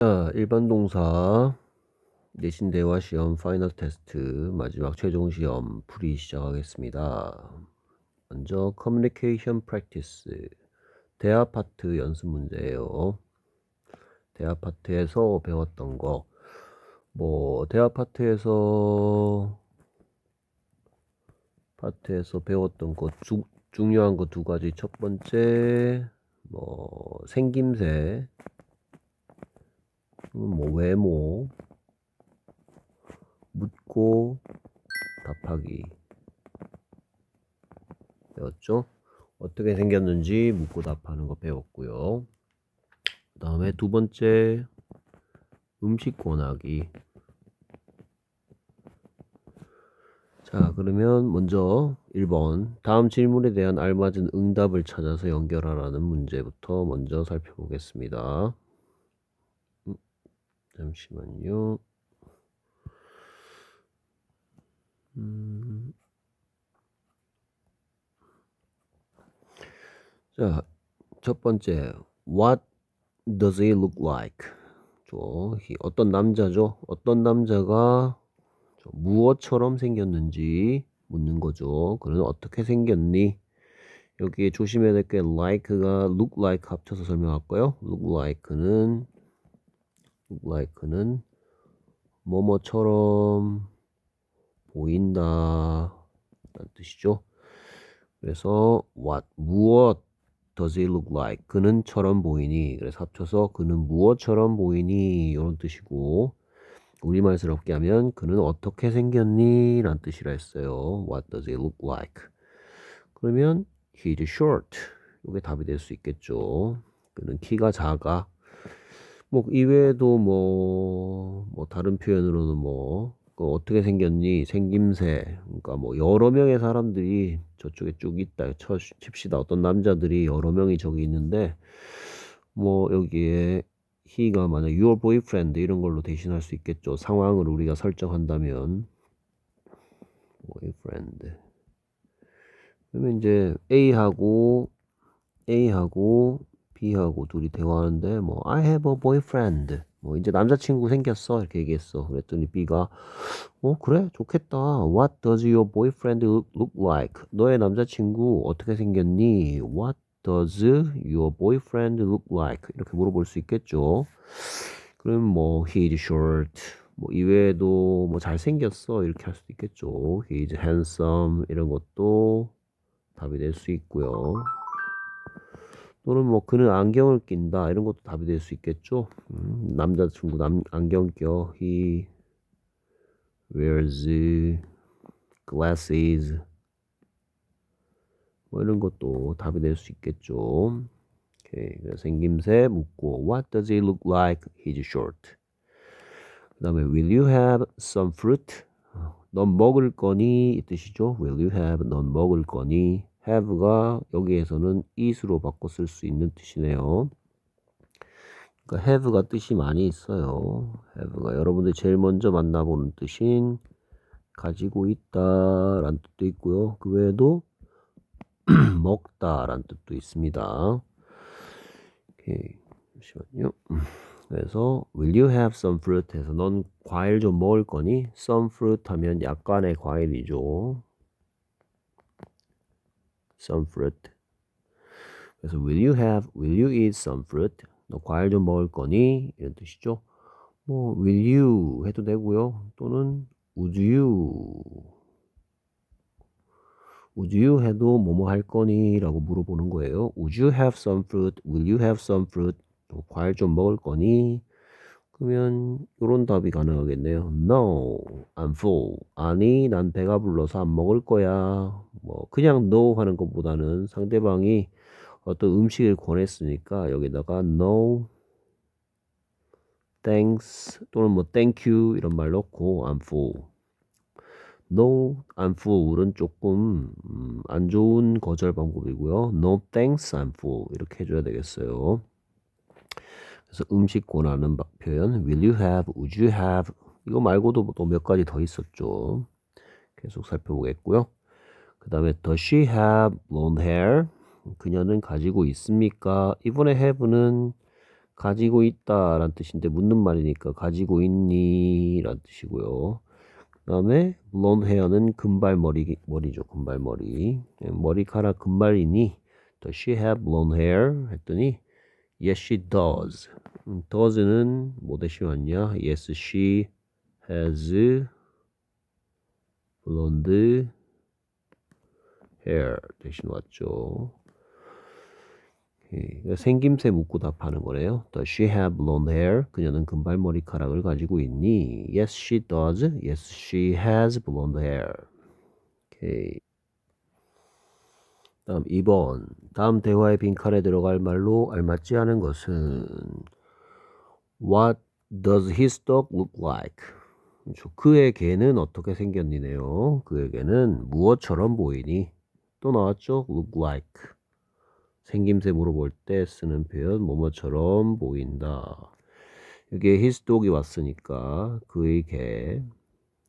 자, 일반 동사 내신 대화 시험 파이널 테스트 마지막 최종 시험 풀이 시작하겠습니다. 먼저 커뮤니케이션 프랙티스 대화 파트 연습 문제예요. 대화 파트에서 배웠던 거. 뭐 대화 파트에서 파트에서 배웠던 거 주, 중요한 거 두 가지. 첫 번째 뭐 생김새 뭐 외모, 뭐? 묻고, 답하기. 배웠죠? 어떻게 생겼는지 묻고 답하는 거 배웠고요. 그 다음에 두 번째, 음식 권하기. 자, 그러면 먼저 1번. 다음 질문에 대한 알맞은 응답을 찾아서 연결하라는 문제부터 먼저 살펴보겠습니다. 잠시만요. 음. 자, 첫 번째 What does he look like? 저 어떤 남자죠? 어떤 남자가 무엇처럼 생겼는지 묻는 거죠. 그는 어떻게 생겼니? 여기에 조심해야 될 게 like가 look like 합쳐서 설명할까요? look like는 like는 뭐뭐처럼 보인다 라는 뜻이죠. 그래서 what 무엇 does it look like 그는처럼 보이니 그래서 합쳐서 그는 무엇처럼 보이니 이런 뜻이고 우리말스럽게 하면 그는 어떻게 생겼니 라는 뜻이라 했어요. What does it look like? 그러면 he's short 이게 답이 될 수 있겠죠. 그는 키가 작아 뭐 이외에도 뭐, 뭐 다른 표현으로는 뭐그 어떻게 생겼니 생김새 그러니까 뭐 여러 명의 사람들이 저쪽에 쭉 있다 칩시다 어떤 남자들이 여러 명이 저기 있는데 뭐 여기에 he가 만약 your boyfriend 이런 걸로 대신할 수 있겠죠 상황을 우리가 설정한다면 boyfriend 그러면 이제 A하고 A하고 B하고 둘이 대화하는데 뭐 I have a boyfriend 뭐 이제 남자친구 생겼어 이렇게 얘기했어 그랬더니 B가 어 그래 좋겠다 What does your boyfriend look like 너의 남자친구 어떻게 생겼니 What does your boyfriend look like 이렇게 물어볼 수 있겠죠 그럼 뭐 he is short 뭐 이외에도 뭐 잘생겼어 이렇게 할 수도 있겠죠 he is handsome 이런 것도 답이 될 수 있고요 또는 뭐 그는 안경을 낀다 이런 것도 답이 될 수 있겠죠. 음, 남자친구 남, 안경 껴. He wears glasses. 뭐 이런 것도 답이 될 수 있겠죠. 오케이. 생김새 묻고 What does he look like? He's short. 그 다음에 Will you have some fruit? 넌 먹을 거니 이 뜻이죠. Will you have? 넌 먹을 거니? have가 여기에서는 is로 바꿔 쓸 수 있는 뜻이네요. 그러니까 have가 뜻이 많이 있어요. have가 여러분들 제일 먼저 만나보는 뜻인 가지고 있다 란 뜻도 있고요. 그 외에도 먹다 란 뜻도 있습니다. 오케이. 잠시만요. 그래서 will you have some fruit 해서 넌 과일 좀 먹을 거니? some fruit 하면 약간의 과일이죠. some fruit. 그래서 will you have, will you eat some fruit? 너 과일 좀 먹을 거니? 이런 뜻이죠. 뭐 will you 해도 되고요. 또는 would you would you 해도 뭐뭐 할 거니? 라고 물어보는 거예요. would you have some fruit? will you have some fruit? 과일 좀 먹을 거니? 그러면 이런 답이 가능하겠네요. No, I'm full. 아니, 난 배가 불러서 안 먹을 거야. 뭐 그냥 no 하는 것보다는 상대방이 어떤 음식을 권했으니까 여기다가 no, thanks 또는 뭐 thank you 이런 말 넣고 I'm full. No, I'm full은 조금 음, 안 좋은 거절 방법이고요. No, thanks, I'm full 이렇게 해줘야 되겠어요. 그래서 음식 권하는 표현 will you have, would you have 이거 말고도 뭐 또몇 가지 더 있었죠. 계속 살펴보겠고요. 그 다음에 does she have blonde hair? 그녀는 가지고 있습니까? 이번에 have는 가지고 있다 라는 뜻인데 묻는 말이니까 가지고 있니? 라는 뜻이고요. 그 다음에 blonde hair는 금발머리, 머리죠. 금발머리. 예, 머리카락 금발이니 does she have blonde hair? 했더니 Yes, she does. does는 뭐 대신 왔냐? Yes, she has blonde hair 대신 왔죠. 예, 생김새 묻고 답하는 거래요. Does she have blonde hair? 그녀는 금발 머리카락을 가지고 있니? Yes, she does. Yes, she has blonde hair. 오케이. 다음 2번 다음 대화의 빈칸에 들어갈 말로 알맞지 않은 것은 What does his dog look like? 그의 그렇죠. 개는 어떻게 생겼니네요. 그의 개는 무엇처럼 보이니? 또 나왔죠? look like 생김새 물어볼 때 쓰는 표현 뭐뭐처럼 보인다. 여기에 his dog이 왔으니까 그의 개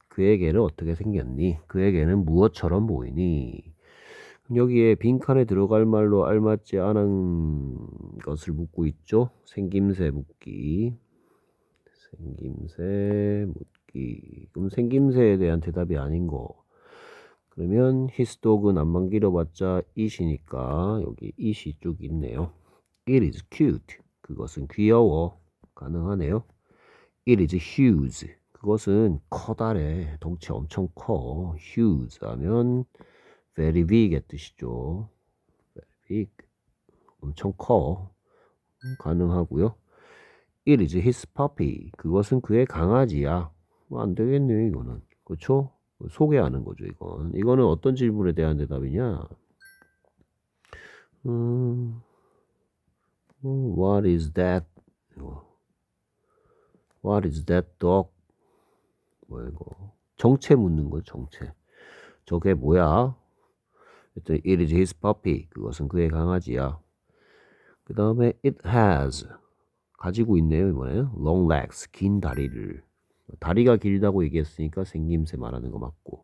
그의 개는 어떻게 생겼니? 그의 개는 무엇처럼 보이니? 여기에 빈칸에 들어갈 말로 알맞지 않은 것을 묻고 있죠. 생김새 묻기. 생김새 묻기. 그럼 생김새에 대한 대답이 아닌 거. 그러면 히스독은 안만 길어봤자 이시니까 여기 이시 쭉 있네요. It is cute. 그것은 귀여워. 가능하네요. It is huge. 그것은 커다래. 덩치 엄청 커. huge 하면 very big의 뜻이죠. very big. 엄청 커. 가능하고요. It is his puppy. 그것은 그의 강아지야. 뭐 안 되겠네요, 이거는. 그렇죠? 소개하는 거죠, 이건. 이거는 어떤 질문에 대한 대답이냐? 음, 음 what is that? What is that dog? 뭐 이거 정체 묻는 거죠 정체. 저게 뭐야? 그랬더니 it is his puppy. 그것은 그의 강아지야. 그 다음에 it has 가지고 있네요 이번에 long legs 긴 다리를 다리가 길다고 얘기했으니까 생김새 말하는 거 맞고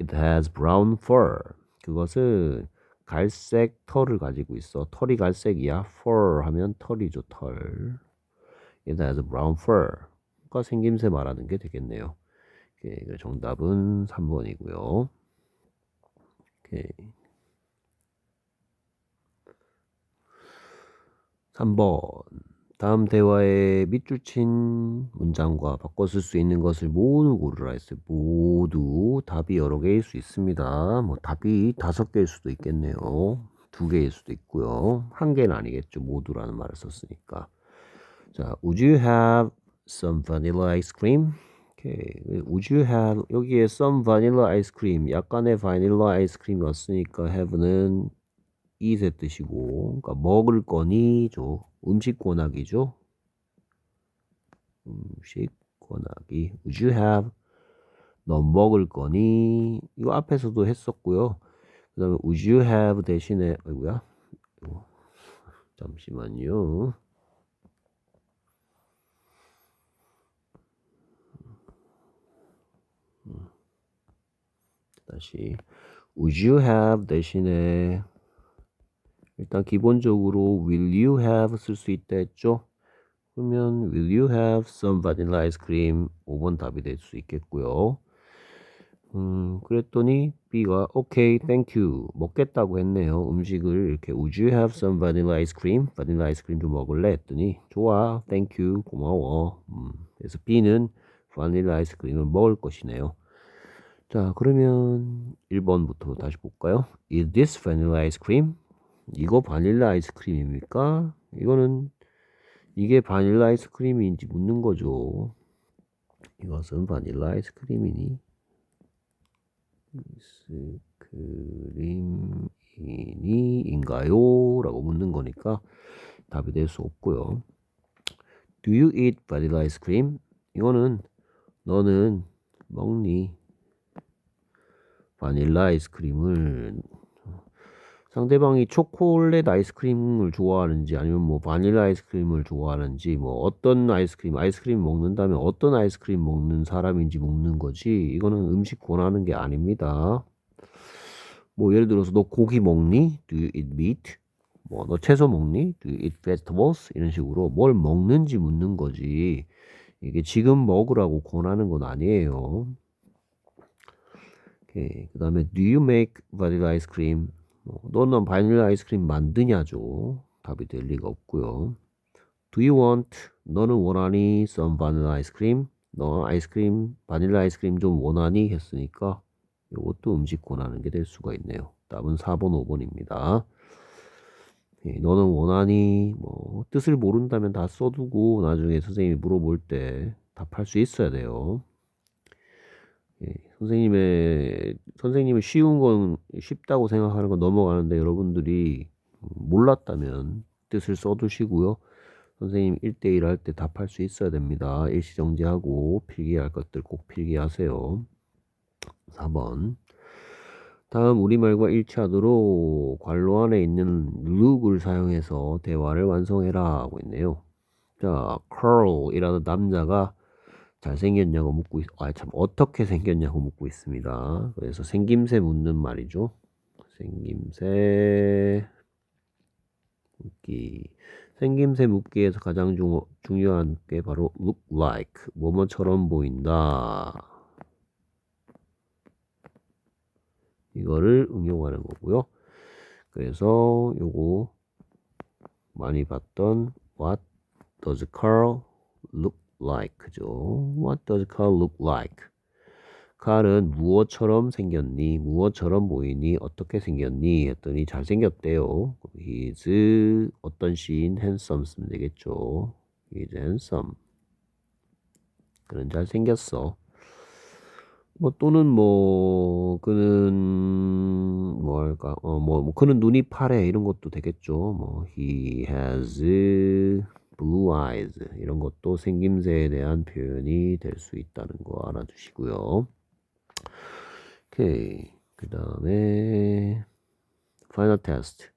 it has brown fur 그것은 갈색 털을 가지고 있어 털이 갈색이야 fur 하면 털이죠 털 it has brown fur 그러니까 생김새 말하는 게 되겠네요 예, 정답은 3번이고요 오케이. 예. 3번. 다음 대화에 밑줄 친 문장과 바꿔 쓸 수 있는 것을 모두 고르라 했어요. 모두 답이 여러 개일 수 있습니다. 뭐 답이 다섯 개일 수도 있겠네요. 두 개일 수도 있고요. 한 개는 아니겠죠. 모두라는 말을 썼으니까. 자, would you have some vanilla ice cream? 오케이. Would you have 여기에 some vanilla ice cream 약간의 vanilla ice cream이 왔으니까 have는 이의 뜻이고 그러니까 먹을 거니죠. 음식 권하기죠. 음식 권하기. Would you have 너 먹을 거니? 이거 앞에서도 했었고요. 그 다음에 would you have 대신에 아이고야 잠시만요. 다시 would you have 대신에 일단 기본적으로 will you have 쓸 수 있다 했죠? 그러면 will you have some vanilla ice cream 5번 답이 될 수 있겠고요. 음, 그랬더니 B가 okay, thank you 먹겠다고 했네요. 음식을 이렇게 would you have some vanilla ice cream? 바닐라 아이스크림 좀 먹을래? 했더니 좋아, thank you 고마워. 음, 그래서 B는 바닐라 아이스크림을 먹을 것이네요. 자, 그러면 1번부터 다시 볼까요? Is this vanilla ice cream? 이거 바닐라 아이스크림입니까? 이거는 이게 바닐라 아이스크림인지 묻는 거죠. 이것은 바닐라 아이스크림이니 아이스크림이니인가요? 라고 묻는 거니까 답이 될 수 없고요. Do you eat vanilla ice cream? 이거는 너는 먹니? 바닐라 아이스크림을 상대방이 초콜릿 아이스크림을 좋아하는지 아니면 뭐 바닐라 아이스크림을 좋아하는지 뭐 어떤 아이스크림 아이스크림 먹는다면 어떤 아이스크림 먹는 사람인지 먹는 거지 이거는 음식 권하는 게 아닙니다 뭐 예를 들어서 너 고기 먹니? Do you eat meat? 뭐 너 채소 먹니? Do you eat vegetables? 이런 식으로 뭘 먹는지 묻는 거지 이게 지금 먹으라고 권하는 건 아니에요 예, 그 다음에 do you make vanilla ice cream? 뭐, 너는 바닐라 아이스크림 만드냐죠. 답이 될 리가 없고요. Do you want? 너는 원하니? Some vanilla ice cream? 너 아이스크림, 바닐라 아이스크림 좀 원하니? 했으니까 이것도 음식 권하는 게 될 수가 있네요. 답은 4번, 5번입니다. 예, 너는 원하니? 뭐 뜻을 모른다면 다 써두고 나중에 선생님이 물어볼 때 답할 수 있어야 돼요. 예, 선생님의 선생님이 쉬운 건 쉽다고 생각하는 건 넘어가는데 여러분들이 몰랐다면 뜻을 써두시고요. 선생님 1대1 할 때 답할 수 있어야 됩니다. 일시정지하고 필기할 것들 꼭 필기하세요. 4번 다음 우리말과 일치하도록 관로 안에 있는 룩을 사용해서 대화를 완성해라 하고 있네요. 자, Carl이라는 남자가 잘생겼냐고 묻고 있, 아, 참, 어떻게 생겼냐고 묻고 있습니다. 그래서 생김새 묻는 말이죠. 생김새 묻기. 생김새 묻기에서 가장 중, 중요한 게 바로 look like, 뭐뭐처럼 보인다. 이거를 응용하는 거고요. 그래서 요거 많이 봤던 what does c a r look like죠. 그 What does car look like? c r 은 무엇처럼 생겼니? 무엇처럼 보이니? 어떻게 생겼니? 했더니 잘생겼대요. He's 어떤 시인 handsome 쓰면 되겠죠. He's handsome. 그는 잘생겼어. 뭐 또는 뭐 그는 뭐할까 어뭐 뭐, 그는 눈이 파래 이런 것도 되겠죠. 뭐 he has blue eyes 이런 것도 생김새에 대한 표현이 될 수 있다는 거 알아두시고요. 오케이 그 다음에 final test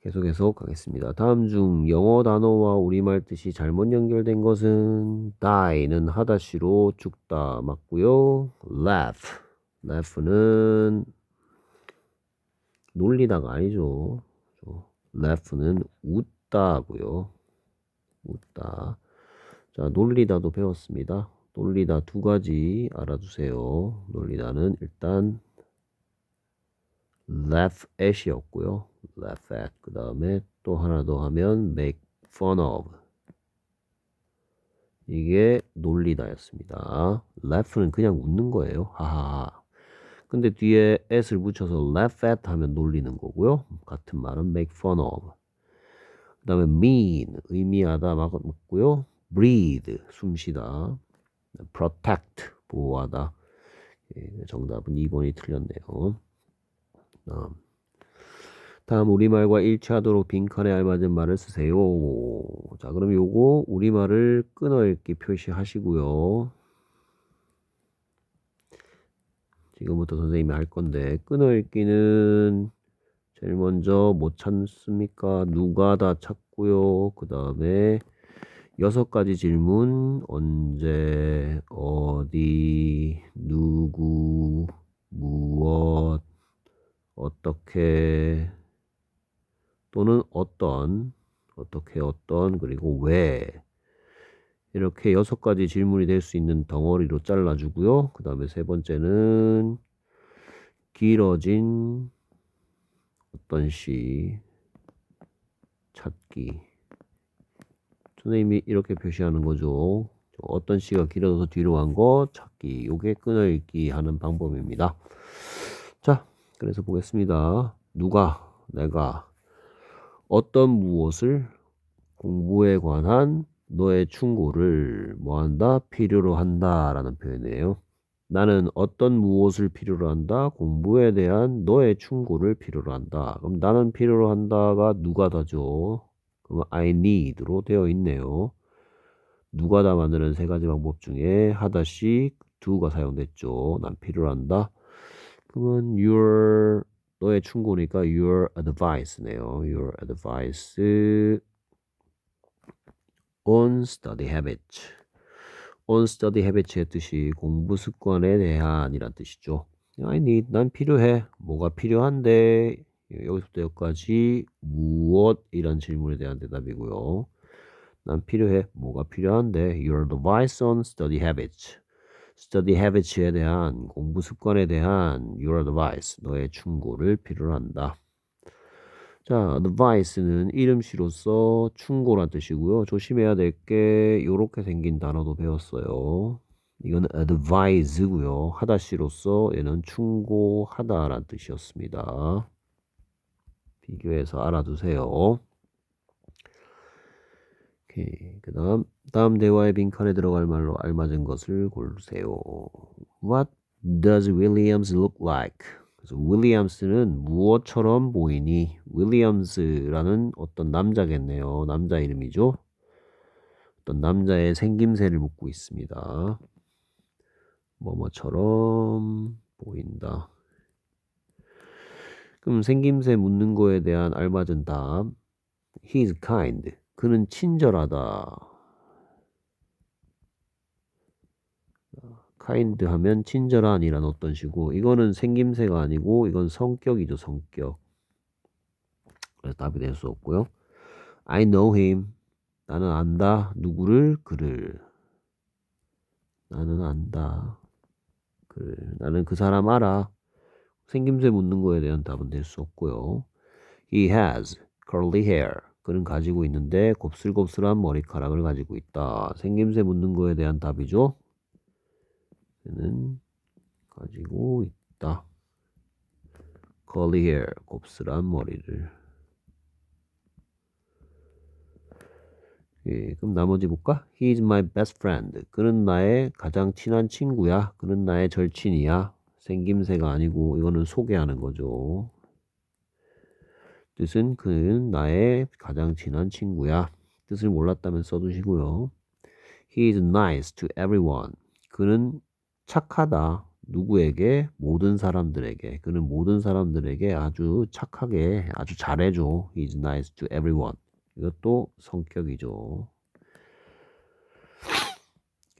계속해서 가겠습니다. 다음 중 영어 단어와 우리말 뜻이 잘못 연결된 것은 die는 하다시로 죽다 맞고요. laugh laugh는 놀리다가 아니죠. 그렇죠? laugh는 웃 웃다고요. 웃다. 자, 놀리다도 배웠습니다. 놀리다 두 가지 알아두세요. 놀리다는 일단 laugh at이었고요. laugh at 그 다음에 또 하나 더 하면 make fun of 이게 놀리다였습니다. laugh는 그냥 웃는 거예요. 하하. 근데 뒤에 at을 붙여서 laugh at 하면 놀리는 거고요. 같은 말은 make fun of. 그 다음에 mean 의미하다 막, 맞고요. breathe 숨쉬다. protect 보호하다. 예, 정답은 2번이 틀렸네요. 다음, 다음 우리말과 일치하도록 빈칸에 알맞은 말을 쓰세요. 자 그럼 요거 우리말을 끊어 읽기 표시하시고요. 지금부터 선생님이 할 건데 끊어 읽기는 제일 먼저 못 찾습니까? 누가 다 찾고요. 그 다음에 여섯 가지 질문 언제 어디 누구 무엇 어떻게 또는 어떤 어떻게 어떤 그리고 왜 이렇게 여섯 가지 질문이 될 수 있는 덩어리로 잘라주고요. 그 다음에 세 번째는 길어진 어떤 시 찾기 선생님이 이렇게 표시하는 거죠. 어떤 시가 길어서 져 뒤로 간 거 찾기 요게 끊어읽기 하는 방법입니다. 자 그래서 보겠습니다. 누가 내가 어떤 무엇을 공부에 관한 너의 충고를 뭐한다 필요로 한다라는 표현이에요. 나는 어떤 무엇을 필요로 한다? 공부에 대한 너의 충고를 필요로 한다. 그럼 나는 필요로 한다가 누가 다죠? 그럼 I need로 되어 있네요. 누가 다 만드는 세 가지 방법 중에 하다씩 두가 사용됐죠. 난 필요로 한다. 그러면 your 너의 충고니까 your advice네요. your advice on study habit. On study habits의 뜻이 공부 습관에 대한이란 뜻이죠. I need, 난 필요해. 뭐가 필요한데? 여기서부터 여기까지 무엇? 이란 질문에 대한 대답이고요. 난 필요해. 뭐가 필요한데? Your advice on study habits. study habits에 대한 공부 습관에 대한 your advice, 너의 충고를 필요로 한다. 자, advice는 이름시로서 충고란 뜻이고요. 조심해야 될 게 이렇게 생긴 단어도 배웠어요. 이건 advise고요. 하다시로서 얘는 충고하다란 뜻이었습니다. 비교해서 알아두세요. 그 다음, 다음 대화의 빈칸에 들어갈 말로 알맞은 것을 고르세요. What does Williams look like? 그래서 윌리엄스는 무엇처럼 보이니? 윌리엄스라는 어떤 남자겠네요. 남자 이름이죠. 어떤 남자의 생김새를 묻고 있습니다. 뭐뭐처럼 보인다. 그럼 생김새 묻는 거에 대한 알맞은 답. He is kind. 그는 친절하다. 카인드 하면 친절한이란 어떤 식으로 이거는 생김새가 아니고 이건 성격이죠 성격 그래서 답이 될 수 없고요 I know him 나는 안다 누구를 그를 나는 안다 그를 나는 그 사람 알아 생김새 묻는 거에 대한 답은 될 수 없고요 He has curly hair 그는 가지고 있는데 곱슬곱슬한 머리카락을 가지고 있다 생김새 묻는 거에 대한 답이죠 는 가지고 있다. curly hair, 곱슬한 머리를. 예, 그럼 나머지 볼까? He is my best friend. 그는 나의 가장 친한 친구야. 그는 나의 절친이야. 생김새가 아니고 이거는 소개하는 거죠. 뜻은 그는 나의 가장 친한 친구야. 뜻을 몰랐다면 써두시고요. He is nice to everyone. 그는 착하다. 누구에게? 모든 사람들에게. 그는 모든 사람들에게 아주 착하게 아주 잘해줘. He's nice to everyone. 이것도 성격이죠.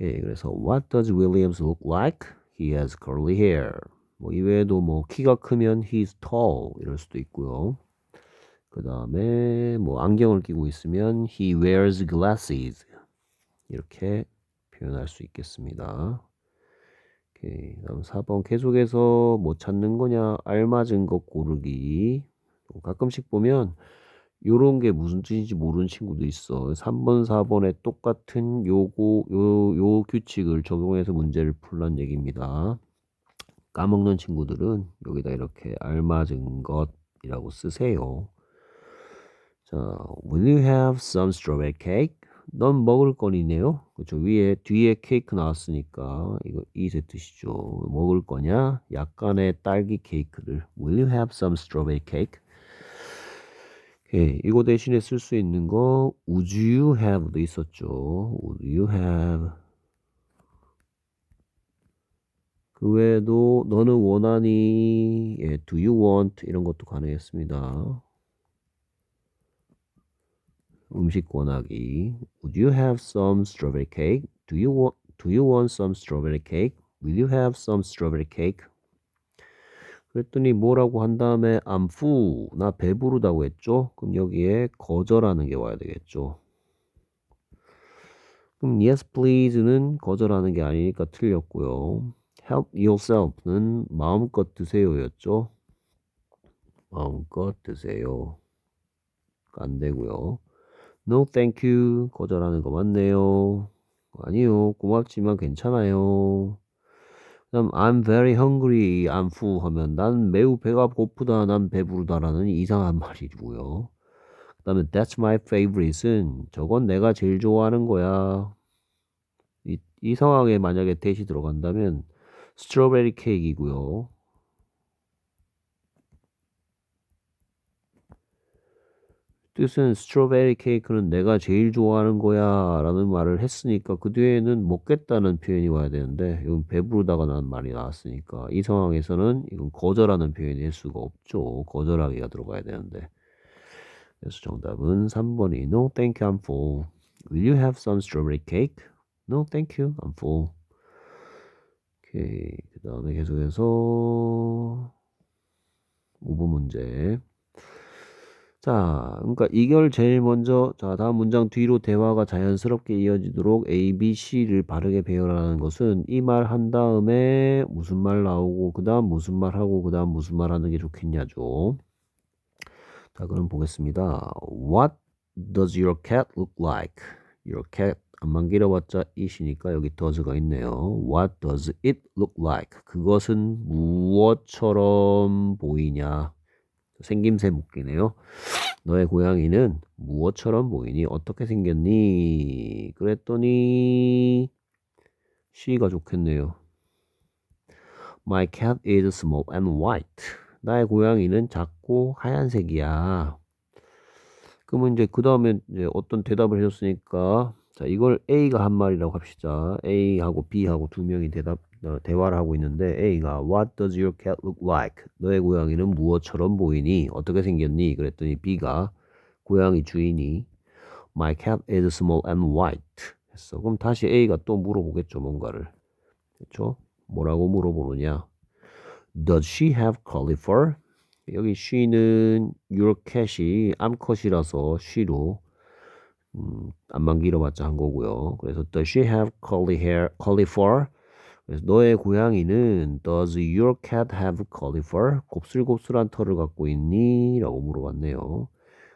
예, 그래서 What does Williams look like? He has curly hair. 뭐 이외에도 뭐 키가 크면 he's tall 이럴 수도 있고요. 그 다음에 뭐 안경을 끼고 있으면 he wears glasses 이렇게 표현할 수 있겠습니다. 오케이. 다음 4번 계속해서 뭐 찾는 거냐? 알맞은 것 고르기. 뭐 가끔씩 보면 요런 게 무슨 뜻인지 모르는 친구도 있어. 3번, 4번에 똑같은 요거 요요 규칙을 적용해서 문제를 풀란 얘기입니다. 까먹는 친구들은 여기다 이렇게 알맞은 것이라고 쓰세요. 자, will you have some strawberry cake? 넌 먹을 거리네요. 그렇죠. 위에 뒤에 케이크 나왔으니까 이거 이세 e 뜻이죠. 먹을 거냐? 약간의 딸기 케이크를. Will you have some strawberry cake? 오케이. 이거 대신에 쓸 수 있는 거 Would you have도 있었죠. Would you have? 그 외에도 너는 원하니? 예, Do you want? 이런 것도 가능했습니다. 음식 권하기. Would you have some strawberry cake? Do you want Do you want some strawberry cake? Will you have some strawberry cake? 그랬더니 뭐라고 한 다음에 I'm full. 나 배부르다고 했죠. 그럼 여기에 거절하는 게 와야 되겠죠. 그럼 yes please는 거절하는 게 아니니까 틀렸고요. help yourself는 마음껏 드세요였죠. 마음껏 드세요. 안 되고요. No thank you. 거절하는 거 맞네요. 아니요. 고맙지만 괜찮아요. 그다 I'm very hungry. I'm full 하면 난 매우 배가 고프다. 난 배부르다라는 이상한 말이고요. 그다음에 that's my favorite은 저건 내가 제일 좋아하는 거야. 이, 이 상황에 만약에 대시 들어간다면 스트로베리 케이크이고요. 뜻은 스트로베리 케이크는 내가 제일 좋아하는 거야 라는 말을 했으니까 그 뒤에는 먹겠다는 표현이 와야 되는데 이건 배부르다가 난 말이 나왔으니까 이 상황에서는 이건 거절하는 표현이 될 수가 없죠. 거절하기가 들어가야 되는데 그래서 정답은 3번이 No thank you I'm full Will you have some strawberry cake? No thank you I'm full 오케이 그 다음에 계속해서 5번 문제 자, 그러니까 이걸 제일 먼저 자 다음 문장 뒤로 대화가 자연스럽게 이어지도록 A, B, C를 바르게 배열하는 것은 이 말 한 다음에 무슨 말 나오고 그 다음 무슨 말 하고 그 다음 무슨 말 하는 게 좋겠냐죠. 자, 그럼 보겠습니다. What does your cat look like? Your cat 안만 길어봤자 이시니까 여기 does가 있네요. What does it look like? 그것은 무엇처럼 보이냐? 생김새 묶이네요 너의 고양이는 무엇처럼 보이니? 어떻게 생겼니? 그랬더니 C가 좋겠네요. My cat is small and white. 나의 고양이는 작고 하얀색이야. 그러면 이제 그 다음에 이제 어떤 대답을 해줬으니까 자 이걸 A가 한 말이라고 합시다. A하고 B하고 두 명이 대답 대화를 하고 있는데 A가 What does your cat look like? 너의 고양이는 무엇처럼 보이니? 어떻게 생겼니? 그랬더니 B가 고양이 주인이 My cat is small and white 했어. 그럼 다시 A가 또 물어보겠죠 뭔가를. 그렇죠? 뭐라고 물어보느냐? Does she have cauliflower? 여기 she는 your cat이 암컷이라서 she로 음, 안만 길어봤자 한 거고요. 그래서 does she have curly hair, cauliflower? 그래서 너의 고양이는 does your cat have c a u l i f l o w e r 곱슬곱슬한 털을 갖고 있니? 라고 물어봤네요.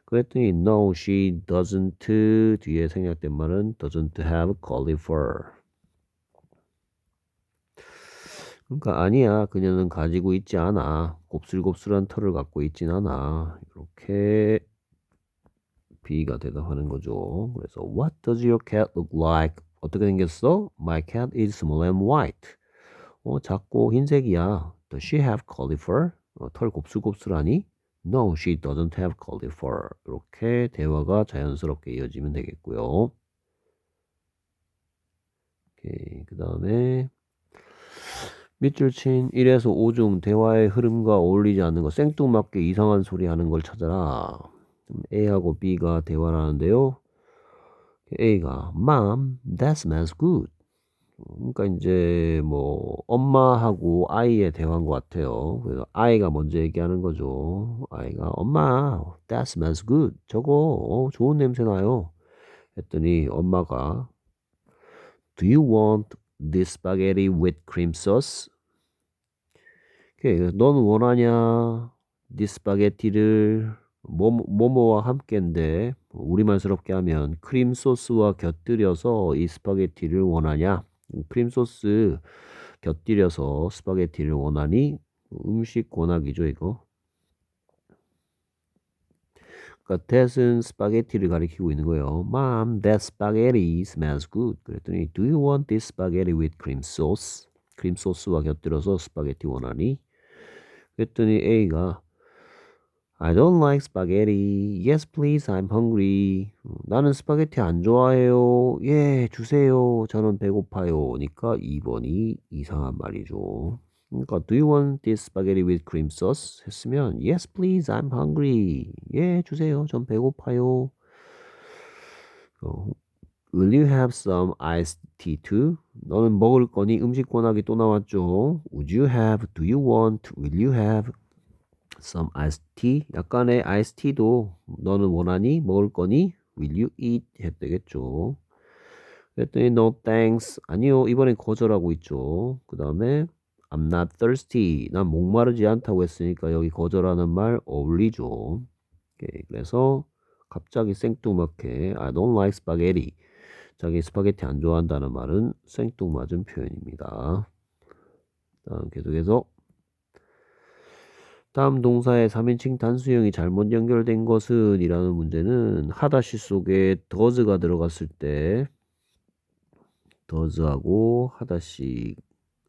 그랬더니 no, she doesn't 뒤에 생략된 말은 doesn't have c a u l i f l o w e r 그러니까 아니야 그녀는 가지고 있지 않아 곱슬곱슬한 털을 갖고 있진 않아 이렇게 B가 대답하는 거죠 그래서 What does your cat look like? 어떻게 생겼어? My cat is small and white. 어, 작고 흰색이야. Does she have cauliflower? 어, 털 곱슬곱슬하니? No, she doesn't have cauliflower. 이렇게 대화가 자연스럽게 이어지면 되겠고요. 그 다음에 밑줄 친 1에서 5중 대화의 흐름과 어울리지 않는 것 생뚱맞게 이상한 소리 하는 걸 찾아라. A하고 B가 대화를 하는데요. A가 Mom, that smells good. 그러니까 이제 뭐 엄마하고 아이의 대화인 것 같아요. 그래서 아이가 먼저 얘기하는 거죠. 아이가 엄마, that smells good. 저거 어, 좋은 냄새 나요. 했더니 엄마가 Do you want this spaghetti with cream sauce? 넌 원하냐? this spaghetti를 뭐뭐와 함께인데 뭐 우리말스럽게 하면 크림 소스와 곁들여서 이 스파게티를 원하냐? 음, 크림 소스 곁들여서 스파게티를 원하니 음식 권하기죠 이거. 그러니까 that은 스파게티를 가리키고 있는 거예요. Mom, that spaghetti smells good. 그랬더니 Do you want this spaghetti with cream sauce? 크림 소스와 곁들여서 스파게티 원하니? 그랬더니 A가 I don't like spaghetti. Yes, please. I'm hungry. 나는 스파게티 안 좋아해요. 예, 주세요. 저는 배고파요. 니까 2번이 이상한 말이죠. 그러니까 Do you want this spaghetti with cream sauce? 했으면 Yes, please. I'm hungry. 예, 주세요. 전 배고파요. Will you have some iced tea too? 너는 먹을 거니 음식 권하기 또 나왔죠. Would you have? Do you want? Will you have? some iced tea. 약간의 iced tea도 너는 원하니? 먹을 거니? Will you eat? 해도 되겠죠. 그랬더니 no thanks. 아니요. 이번엔 거절하고 있죠. 그 다음에 I'm not thirsty. 난 목마르지 않다고 했으니까 여기 거절하는 말 어울리죠. 오케이. 그래서 갑자기 생뚱맞게 I don't like spaghetti. 자기 스파게티 안 좋아한다는 말은 생뚱맞은 표현입니다. 다음 계속해서 다음 동사의 3인칭 단수형이 잘못 연결된 것은 이라는 문제는 하다시 속에 더즈가 들어갔을 때더즈하고 하다시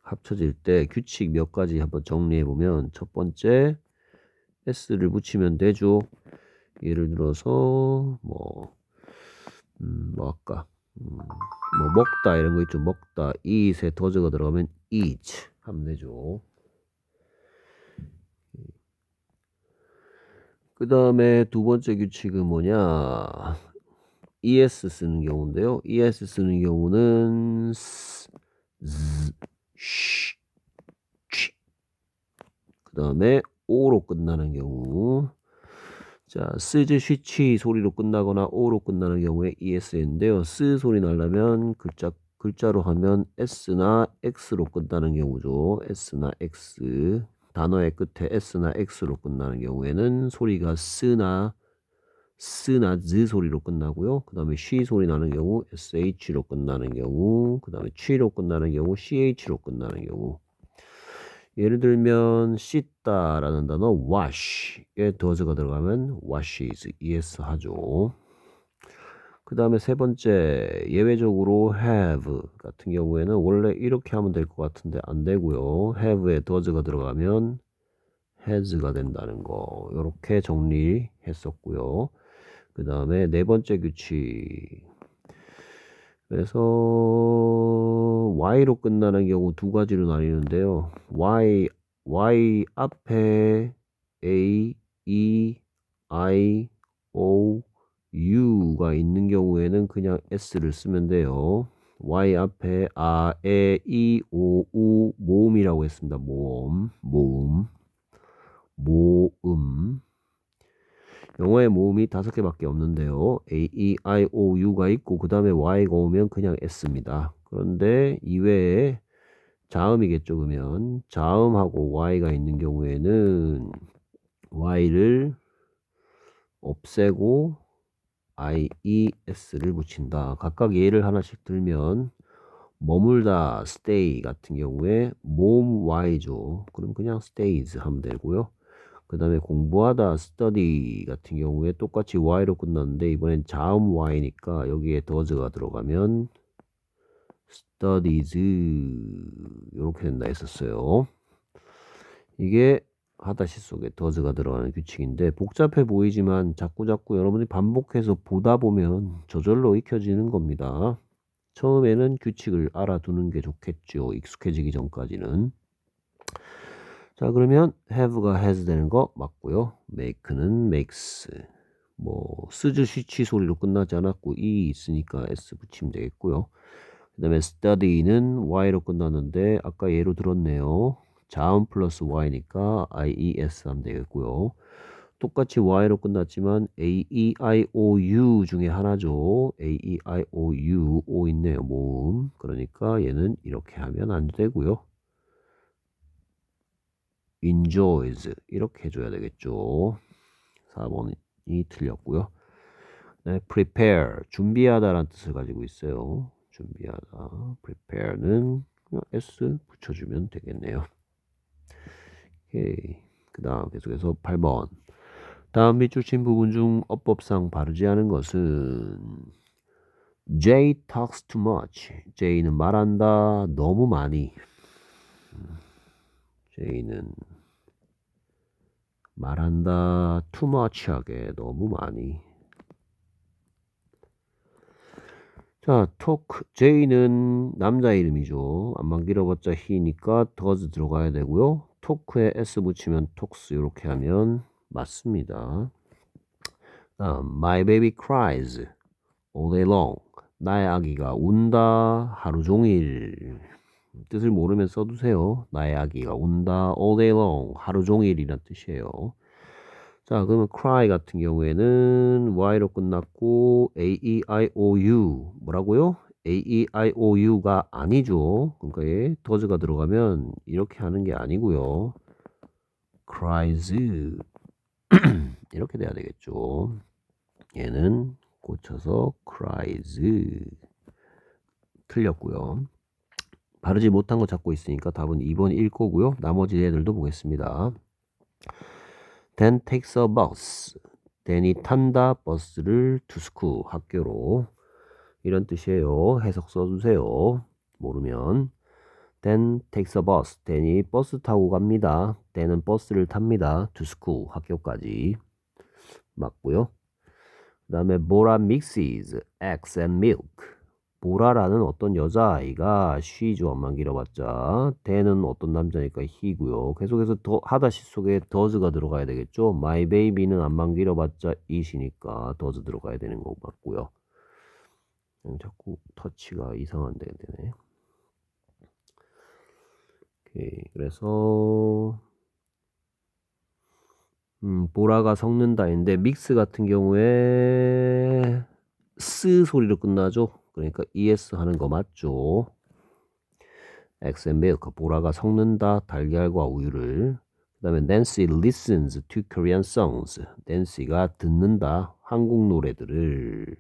합쳐질 때 규칙 몇 가지 한번 정리해 보면 첫 번째 s를 붙이면 되죠. 예를 들어서 뭐, 음, 뭐 아까 음, 뭐 먹다 이런 거 있죠. 먹다 이에 does가 들어가면 eat 하면 되죠. 그 다음에 두 번째 규칙은 뭐냐? ES 쓰는 경우인데요. ES 쓰는 경우는 s, z, sh, ch. 그 다음에 오로 끝나는 경우 자, 쓰즈 쉬치 소리로 끝나거나 오로 끝나는 경우에 ES인데요. 쓰 소리 날라면 글자 글자로 하면 S나 X로 끝나는 경우죠. S나 X. 단어의 끝에 s나 x로 끝나는 경우에는 소리가 스나 스나 z 소리로 끝나고요. 그 다음에 c 소리 나는 경우 sh로 끝나는 경우 그 다음에 c 로 끝나는 경우 ch로 끝나는 경우 예를 들면 씻다 라는 단어 wash에 더즈가 들어가면 washes, e s 하죠. 그 다음에 세 번째 예외적으로 have 같은 경우에는 원래 이렇게 하면 될 것 같은데 안 되고요. have에 does가 들어가면 has가 된다는 거 이렇게 정리했었고요. 그 다음에 네 번째 규칙 그래서 y로 끝나는 경우 두 가지로 나뉘는데요. y y 앞에 a e i o u가 있는 경우에는 그냥 s를 쓰면 돼요. y 앞에 아, 에, 이, 오, 우 모음이라고 했습니다. 모음, 모음, 모음. 영어의 모음이 다섯 개밖에 없는데요. a, e, i, o, u가 있고 그 다음에 y가 오면 그냥 s입니다. 그런데 이외에 자음이겠죠 그러면 자음하고 y가 있는 경우에는 y를 없애고 is를 e 붙인다. 각각 예를 하나씩 들면 머물다 stay 같은 경우에 몸 y죠. 그럼 그냥 stays 하면 되고요. 그 다음에 공부하다 study 같은 경우에 똑같이 y로 끝났는데 이번엔 자음 y니까 여기에 does가 들어가면 studies 이렇게 된다 했었어요. 이게 하다시 속에 더즈가 들어가는 규칙인데 복잡해 보이지만 자꾸자꾸 여러분이 반복해서 보다 보면 저절로 익혀지는 겁니다. 처음에는 규칙을 알아두는 게 좋겠죠. 익숙해지기 전까지는. 자 그러면 have가 has 되는 거 맞고요. make는 makes 뭐 쓰즈 시치 소리로 끝나지 않았고 e 있으니까 s 붙이면 되겠고요. 그 다음에 study는 y로 끝났는데 아까 예로 들었네요. 자음 플러스 y니까 ies 하면 되겠고요. 똑같이 y로 끝났지만 a e i o u 중에 하나죠. a e i o u o 있네요. 모음. 그러니까 얘는 이렇게 하면 안 되고요. enjoys 이렇게 해줘야 되겠죠. 4번이 틀렸고요. 네, prepare 준비하다라는 뜻을 가지고 있어요. 준비하다. prepare는 S 붙여주면 되겠네요. 그 다음 계속해서 8번. 다음 밑줄친 부분 중 어법상 바르지 않은 것은 j talks too much. j 는 말한다. 너무 많이. j 는 말한다. too much하게 너무 많이. 자, talk. j 는 남자 이름이죠. 안만 길어봤자 he니까 does 들어가야 되고요. 토크에 s 붙이면 톡스 이렇게 하면 맞습니다. 다음, 아, my baby cries all day long. 나의 아기가 운다 하루 종일. 뜻을 모르면 써두세요. 나의 아기가 운다 all day long 하루 종일이란 뜻이에요. 자 그러면 cry 같은 경우에는 y로 끝났고 a e i o u 뭐라고요? A, E, I, O, U가 아니죠. 그러니까 예, d o 가 들어가면 이렇게 하는 게 아니고요. c r i e 이렇게 돼야 되겠죠. 얘는 고쳐서 c r i e 틀렸고요. 바르지 못한 거 찾고 있으니까 답은 2번일 거고요. 나머지 애들도 보겠습니다. Dan takes a bus. 댄이 탄다 버스를 to school 학교로. 이런 뜻이에요. 해석 써주세요. 모르면. Then takes a bus. 댄이 버스 타고 갑니다. 댄은 버스를 탑니다. To school. 학교까지. 맞고요. 그 다음에 보라 mixes eggs and milk. 보라라는 어떤 여자아이가 she's 원만 길어봤자 대는 어떤 남자니까 he고요. 계속해서 더, 하다시 속에 does가 들어가야 되겠죠. my baby는 안만 길어봤자 it이니까 does 들어가야 되는 거 맞고요. 자꾸 터치가 이상한데 되네. 오케이. 그래서 음, 보라가 섞는다인데 믹스 같은 경우에 스 소리로 끝나죠. 그러니까 es 하는 거 맞죠? 엑센 이크 보라가 섞는다 달걀과 우유를 그 다음에 Nancy listens to Korean songs. Nancy가 듣는다 한국 노래들을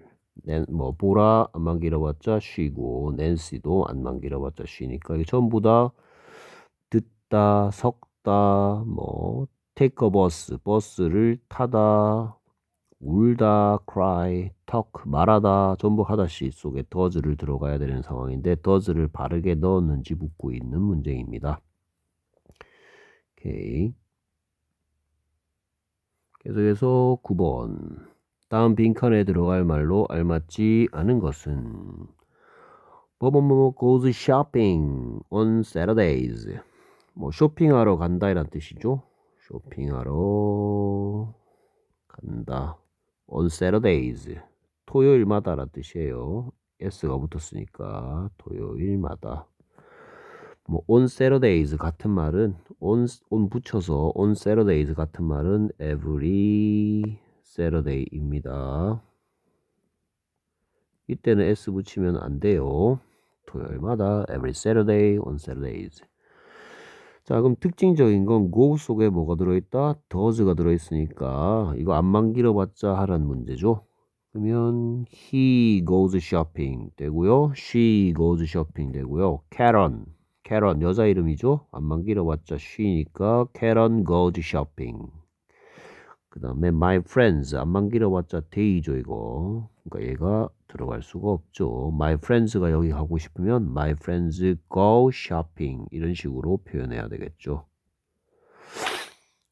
뭐 보라 안 만기려봤자 쉬고 낸시도 안 만기려봤자 쉬니까 이게 전부 다 듣다 섞다뭐 테이크 버스 버스를 타다 울다 cry talk 말하다 전부 하다시 속에 더즈를 들어가야 되는 상황인데 더즈를 바르게 넣었는지 묻고 있는 문제입니다. 오케이. 계속해서 9번 다음 빈칸에 들어갈 말로 알맞지 않은 것은 뭐뭐뭐 goes shopping on Saturdays 뭐 쇼핑하러 간다 이란 뜻이죠 쇼핑하러 간다 on Saturdays 토요일마다 라는 뜻이에요 s가 붙었으니까 토요일마다 뭐 on Saturdays 같은 말은 on, on 붙여서 on Saturdays 같은 말은 every Saturday입니다. 이때는 s 붙이면 안 돼요. 토요일마다 every Saturday on Saturdays. 자 그럼 특징적인 건 go 속에 뭐가 들어있다? does가 들어있으니까 이거 안만 길어봤자 하란 문제죠. 그러면 he goes shopping 되고요. she goes shopping 되고요. Karen, Karen 여자 이름이죠. 안만 길어봤자 she니까 Karen goes shopping. 그 다음에 my friends 안만 길어봤자 데이죠 그러니까 얘가 들어갈 수가 없죠. my friends가 여기 가고 싶으면 my friends go shopping 이런 식으로 표현해야 되겠죠.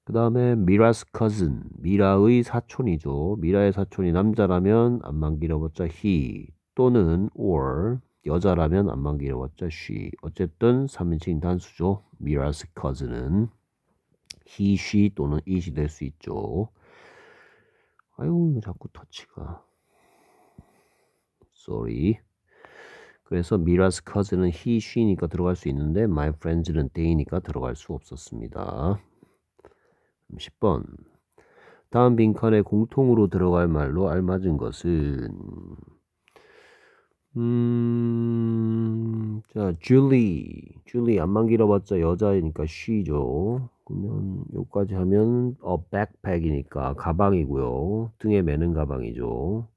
그 다음에 미라스 cousin 미라의 사촌이죠. 미라의 사촌이 남자라면 안만 길어봤자 he 또는 or 여자라면 안만 길어봤자 she 어쨌든 3인칭 단수죠. 미라스 cousin은 he, she 또는 it이 될수 있죠. 아유, 자꾸 터치가. sorry. 그래서 미라스 커즈는 he, she니까 들어갈 수 있는데 my f r i e n d 는 they니까 들어갈 수 없었습니다. 10번 다음 빈칸에 공통으로 들어갈 말로 알맞은 것은 음, 자, 줄리. 줄리 안만 길어봤자 여자이니까 she죠. 그러면 기까지 하면 a 어, backpack이니까 가방이고요. 등에 매는 가방이죠.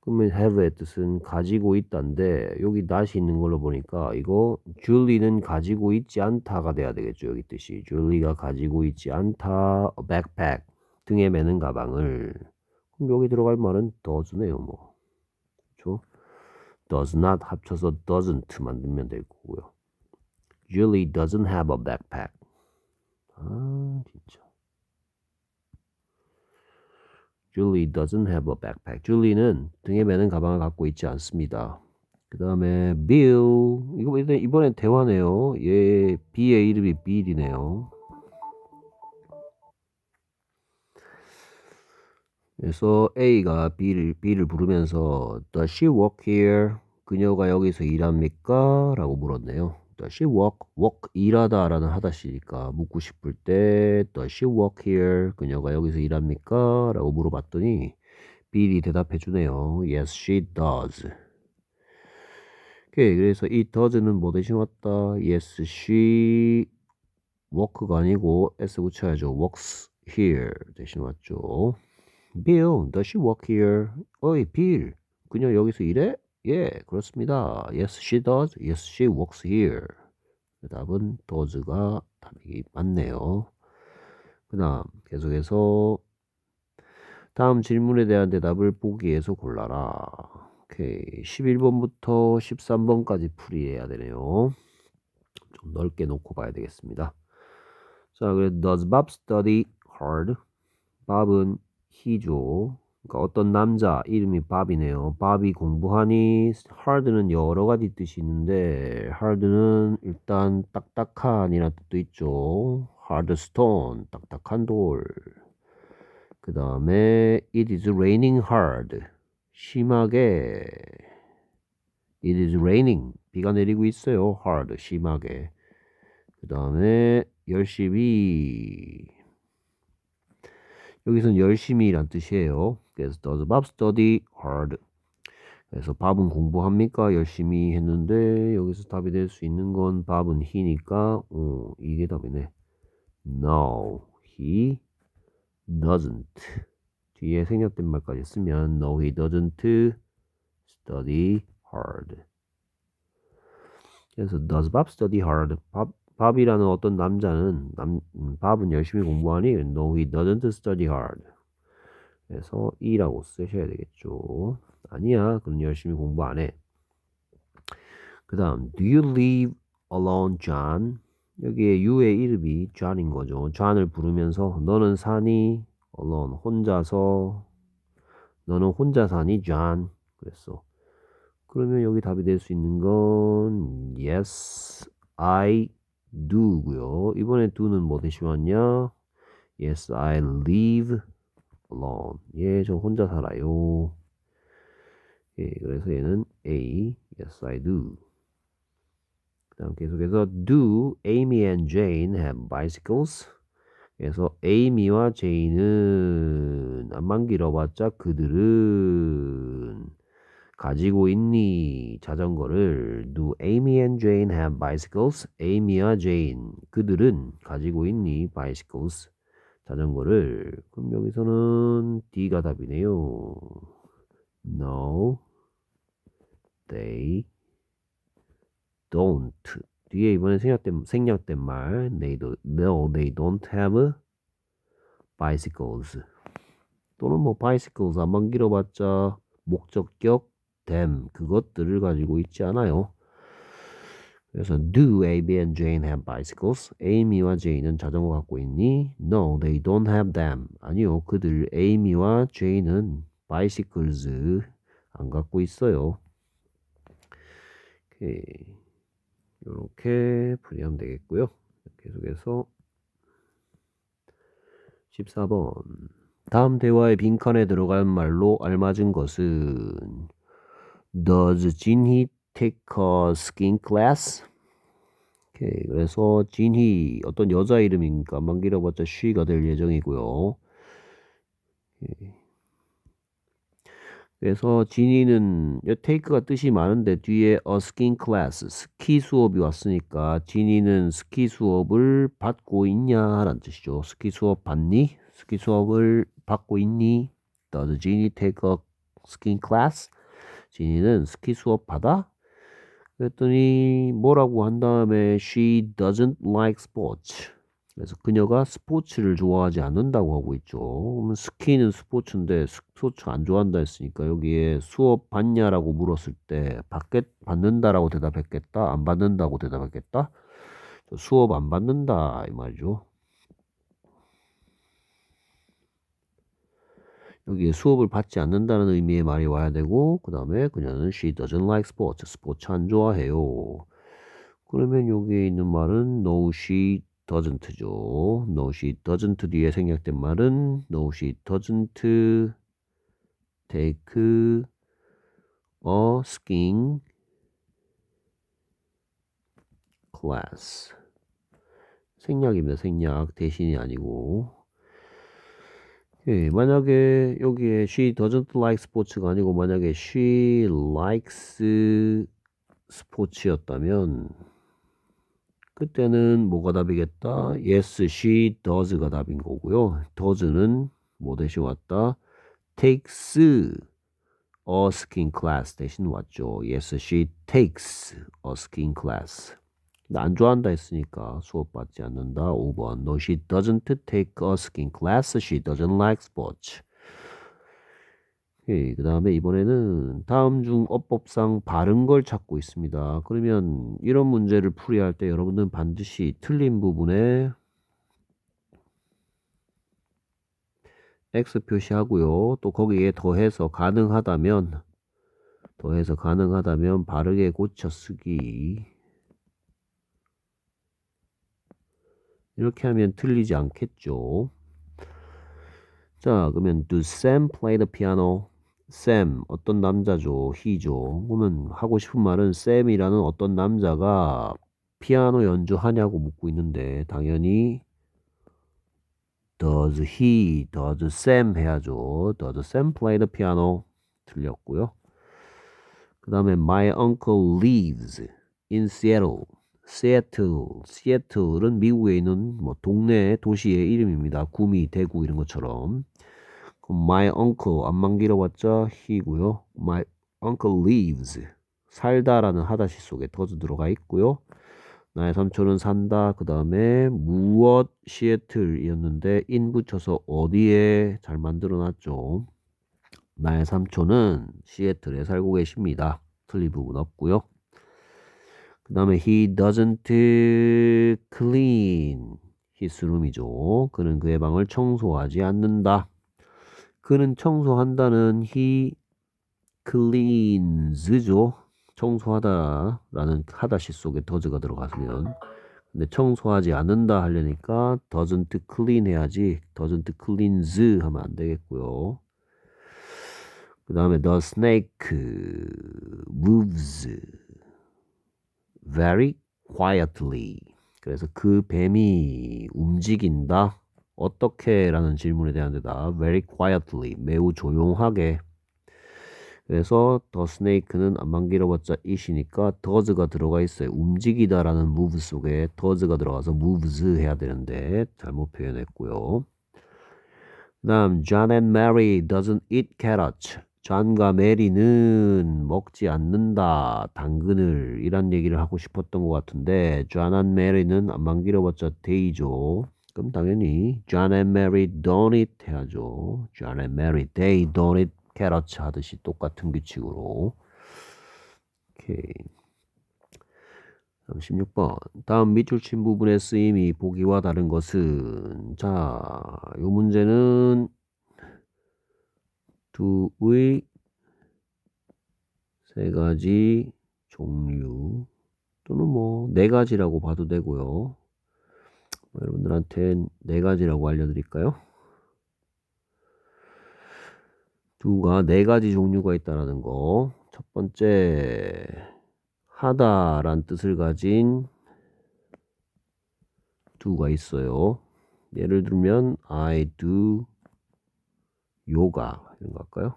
그러면 have의 뜻은 가지고 있다인데 여기 다시 있는 걸로 보니까 이거 줄리는 가지고 있지 않다가 돼야 되겠죠 여기 뜻이 줄리가 가지고 있지 않다 백팩 어, 등에 매는 가방을 그럼 여기 들어갈 말은 더주네요 뭐 does not 합쳐서 doesn't 만들면 될 거고요. Julie doesn't have a backpack. 아, 진짜. Julie doesn't have a backpack. Julie는 등에 매는 가방을 갖고 있지 않습니다. 그 다음에 Bill. 이거 이번엔 대화네요. 얘 B의 이름이 Bill이네요. 그래서 A가 B를 B를 부르면서 Does she work here? 그녀가 여기서 일합니까? 라고 물었네요. Does she work? work 일하다라는 하다시니까 묻고 싶을 때 Does she work here? 그녀가 여기서 일합니까? 라고 물어봤더니 B이 대답해 주네요. Yes, she does. 오케이, 그래서 이 does는 뭐 대신 왔다? Yes, she work가 아니고 s 붙여야죠. works here 대신 왔죠. Bill, does she work here? 어이, 빌. 그녀 여기서 일해? 예, 그렇습니다. Yes, she does. Yes, she works here. 그 답은 does가 답이 맞네요. 그 다음, 계속해서 다음 질문에 대한 대답을 보기에서 골라라. 오케이. 11번부터 13번까지 풀이해야 되네요. 좀 넓게 놓고 봐야 되겠습니다. 자, 그래서 does Bob study hard? 밥은 히 e 죠 그러니까 어떤 남자 이름이 바비네요 바비 공부하니 hard는 여러 가지 뜻이 있는데 hard는 일단 딱딱한이라는 뜻도 있죠. hard stone 딱딱한 돌. 그 다음에 it is raining hard 심하게 it is raining 비가 내리고 있어요. hard 심하게. 그 다음에 열심히 여기서는 열심히란 뜻이에요. 그래서 does Bob study hard? 그래서 밥은 공부합니까? 열심히 했는데 여기서 답이 될 수 있는 건 밥은 he니까 어, 이게 답이네. No, he doesn't. 뒤에 생략된 말까지 쓰면 No, he doesn't study hard. 그래서 does Bob study hard? 밥 밥이라는 어떤 남자는 남, 음, 밥은 열심히 공부하니 No, he doesn't study hard. 그래서 이라고 쓰셔야 되겠죠. 아니야, 그럼 열심히 공부 안 해. 그 다음 Do you l i v e alone, John? 여기에 y o 유의 이름이 John인 거죠. John을 부르면서 너는 사니 alone 혼자서 너는 혼자 사니 John 그랬어. 그러면 여기 답이 될 수 있는 건 yes I do고요. 이번에 do는 뭐 대시왔냐? Yes, I live alone. 예, 저 혼자 살아요. 예, 그래서 얘는 A. Yes, I do. 그 다음 계속해서 do Amy and Jane have bicycles? 그래서 에이미와 제인은 안만 길어봤자 그들은 가지고 있니? 자전거를 Do Amy and Jane have bicycles? Amy와 Jane 그들은 가지고 있니? bicycles 자전거를 그럼 여기서는 D가 답이네요. No, they don't. 뒤에 이번에 생략된, 생략된 말 they do, No, they don't have bicycles 또는 뭐 bicycles 안만 길어봤자 목적격 them 그것들을 가지고 있지 않아요. 그래서 do Amy and Jane have bicycles? Amy와 Jane은 자전거 갖고 있니? No, they don't have them. 아니요, 그들 Amy와 Jane은 bicycles 안 갖고 있어요. 오케이. 요렇게 풀이하면 되겠고요. 계속해서 14번 다음 대화의 빈칸에 들어간 말로 알맞은 것은 does 진희 take a skin class? 오케이, 그래서 진희 어떤 여자 이름인가까만 길어봤자 s 가될 예정이고요. 그래서 진이는 테이크가 뜻이 많은데 뒤에 a skin class 스키 수업이 왔으니까 진이는 스키 수업을 받고 있냐라는 뜻이죠. 스키 수업 받니? 스키 수업을 받고 있니? Does 진이 take a skin class? 진이는 스키 수업 받아? 그랬더니 뭐라고 한 다음에 she doesn't like sports. 그래서 그녀가 스포츠를 좋아하지 않는다고 하고 있죠. 스키는 스포츠인데 스포츠 안 좋아한다 했으니까 여기에 수업 받냐라고 물었을 때 받겠, 받는다라고 대답했겠다? 안 받는다고 대답했겠다? 수업 안 받는다 이 말이죠. 여기에 수업을 받지 않는다는 의미의 말이 와야 되고 그 다음에 그녀는 she doesn't like sports. 스포츠 안 좋아해요. 그러면 여기에 있는 말은 no she doesn't죠. no she doesn't 뒤에 생략된 말은 no she doesn't take a skiing class. 생략입니다. 생략 대신이 아니고 예, 만약에 여기에 she doesn't like sports가 아니고 만약에 she likes 스포츠였다면 그때는 뭐가 답이겠다? yes, she does가 답인 거고요. does는 뭐 대신 왔다? takes a skiing class 대신 왔죠. yes, she takes a skiing class. 안 좋아한다 했으니까 수업받지 않는다. 5번. No, she doesn't take a skiing class. She doesn't like sports. 그 다음에 이번에는 다음 중 어법상 바른 걸 찾고 있습니다. 그러면 이런 문제를 풀이할 때여러분은 반드시 틀린 부분에 X 표시하고요. 또 거기에 더해서 가능하다면 더해서 가능하다면 바르게 고쳐 쓰기 이렇게 하면 틀리지 않겠죠. 자, 그러면 do Sam play the piano? Sam 어떤 남자죠? he죠. 그러면 하고 싶은 말은 Sam이라는 어떤 남자가 피아노 연주하냐고 묻고 있는데 당연히 does he, does Sam 해야죠. does Sam play the piano? 틀렸고요. 그 다음에 my uncle lives in Seattle. 시애틀, 시애틀은 미국에 있는 뭐 동네 도시의 이름입니다. 구미, 대구 이런 것처럼. My uncle 안만기로왔자 he고요. My uncle lives 살다라는 하다시 속에 터즈 들어가 있고요. 나의 삼촌은 산다. 그 다음에 무엇 시애틀이었는데 인 붙여서 어디에 잘 만들어놨죠. 나의 삼촌은 시애틀에 살고 계십니다. 틀린 부분 없고요. 그 다음에 he doesn't clean. his room이죠. 그는 그의 방을 청소하지 않는다. 그는 청소한다는 he cleans죠. 청소하다라는 하다시 속에 더즈가 들어갔으면 근데 청소하지 않는다 하려니까 doesn't clean 해야지 doesn't c l e a n s 하면 안 되겠고요. 그 다음에 the snake moves very quietly. 그래서 그 뱀이 움직인다. 어떻게? 라는 질문에 대한 대답. very quietly. 매우 조용하게. 그래서 더 스네이크는 안만 기로봤자 이시니까 더즈가 들어가 있어요. 움직이다 라는 무브 속에 더즈가 들어가서 무브즈 해야 되는데 잘못 표현했고요. 그 다음 John and Mary doesn't eat carrots. 존과 메리는 먹지 않는다 당근을 이런 얘기를 하고 싶었던 것 같은데 존한 메리는 안만 길어봤자 데이죠. 그럼 당연히 John and Mary don't eat 해야죠. John and Mary they don't eat carrots 하듯이 똑같은 규칙으로 오케이 36번 다음 밑줄 친 부분의 쓰임이 보기와 다른 것은 자이 문제는 두의 세 가지 종류 또는 뭐 네 가지라고 봐도 되고요. 뭐 여러분들한테 네 가지라고 알려드릴까요? 두가 네 가지 종류가 있다라는 거. 첫 번째 하다란 뜻을 가진 두가 있어요. 예를 들면 I do 요가 이런 거 할까요?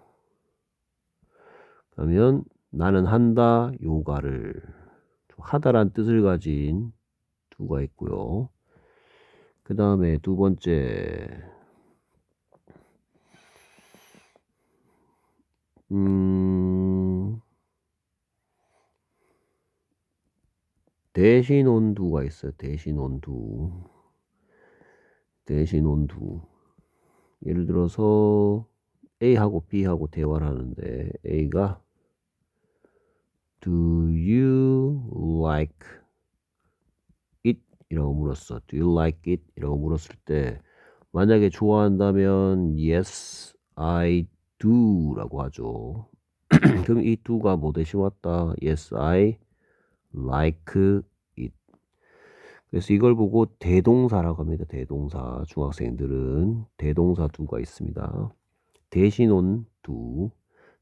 그러면 나는 한다 요가를 하다란 뜻을 가진 두가 있고요. 그 다음에 두 번째 음 대신 온두가 있어요. 대신 온두 대신 온두 예를 들어서 A하고 B하고 대화를 하는데 A가 Do you like it? 이라고 물었어. Do you like it? 이라고 물었을 때 만약에 좋아한다면 Yes, I do 라고 하죠. 그럼 이 do가 뭐 대신 왔다? Yes, I like 그래서 이걸 보고 대동사라고 합니다. 대동사. 중학생들은 대동사 두가 있습니다. 대신온 두.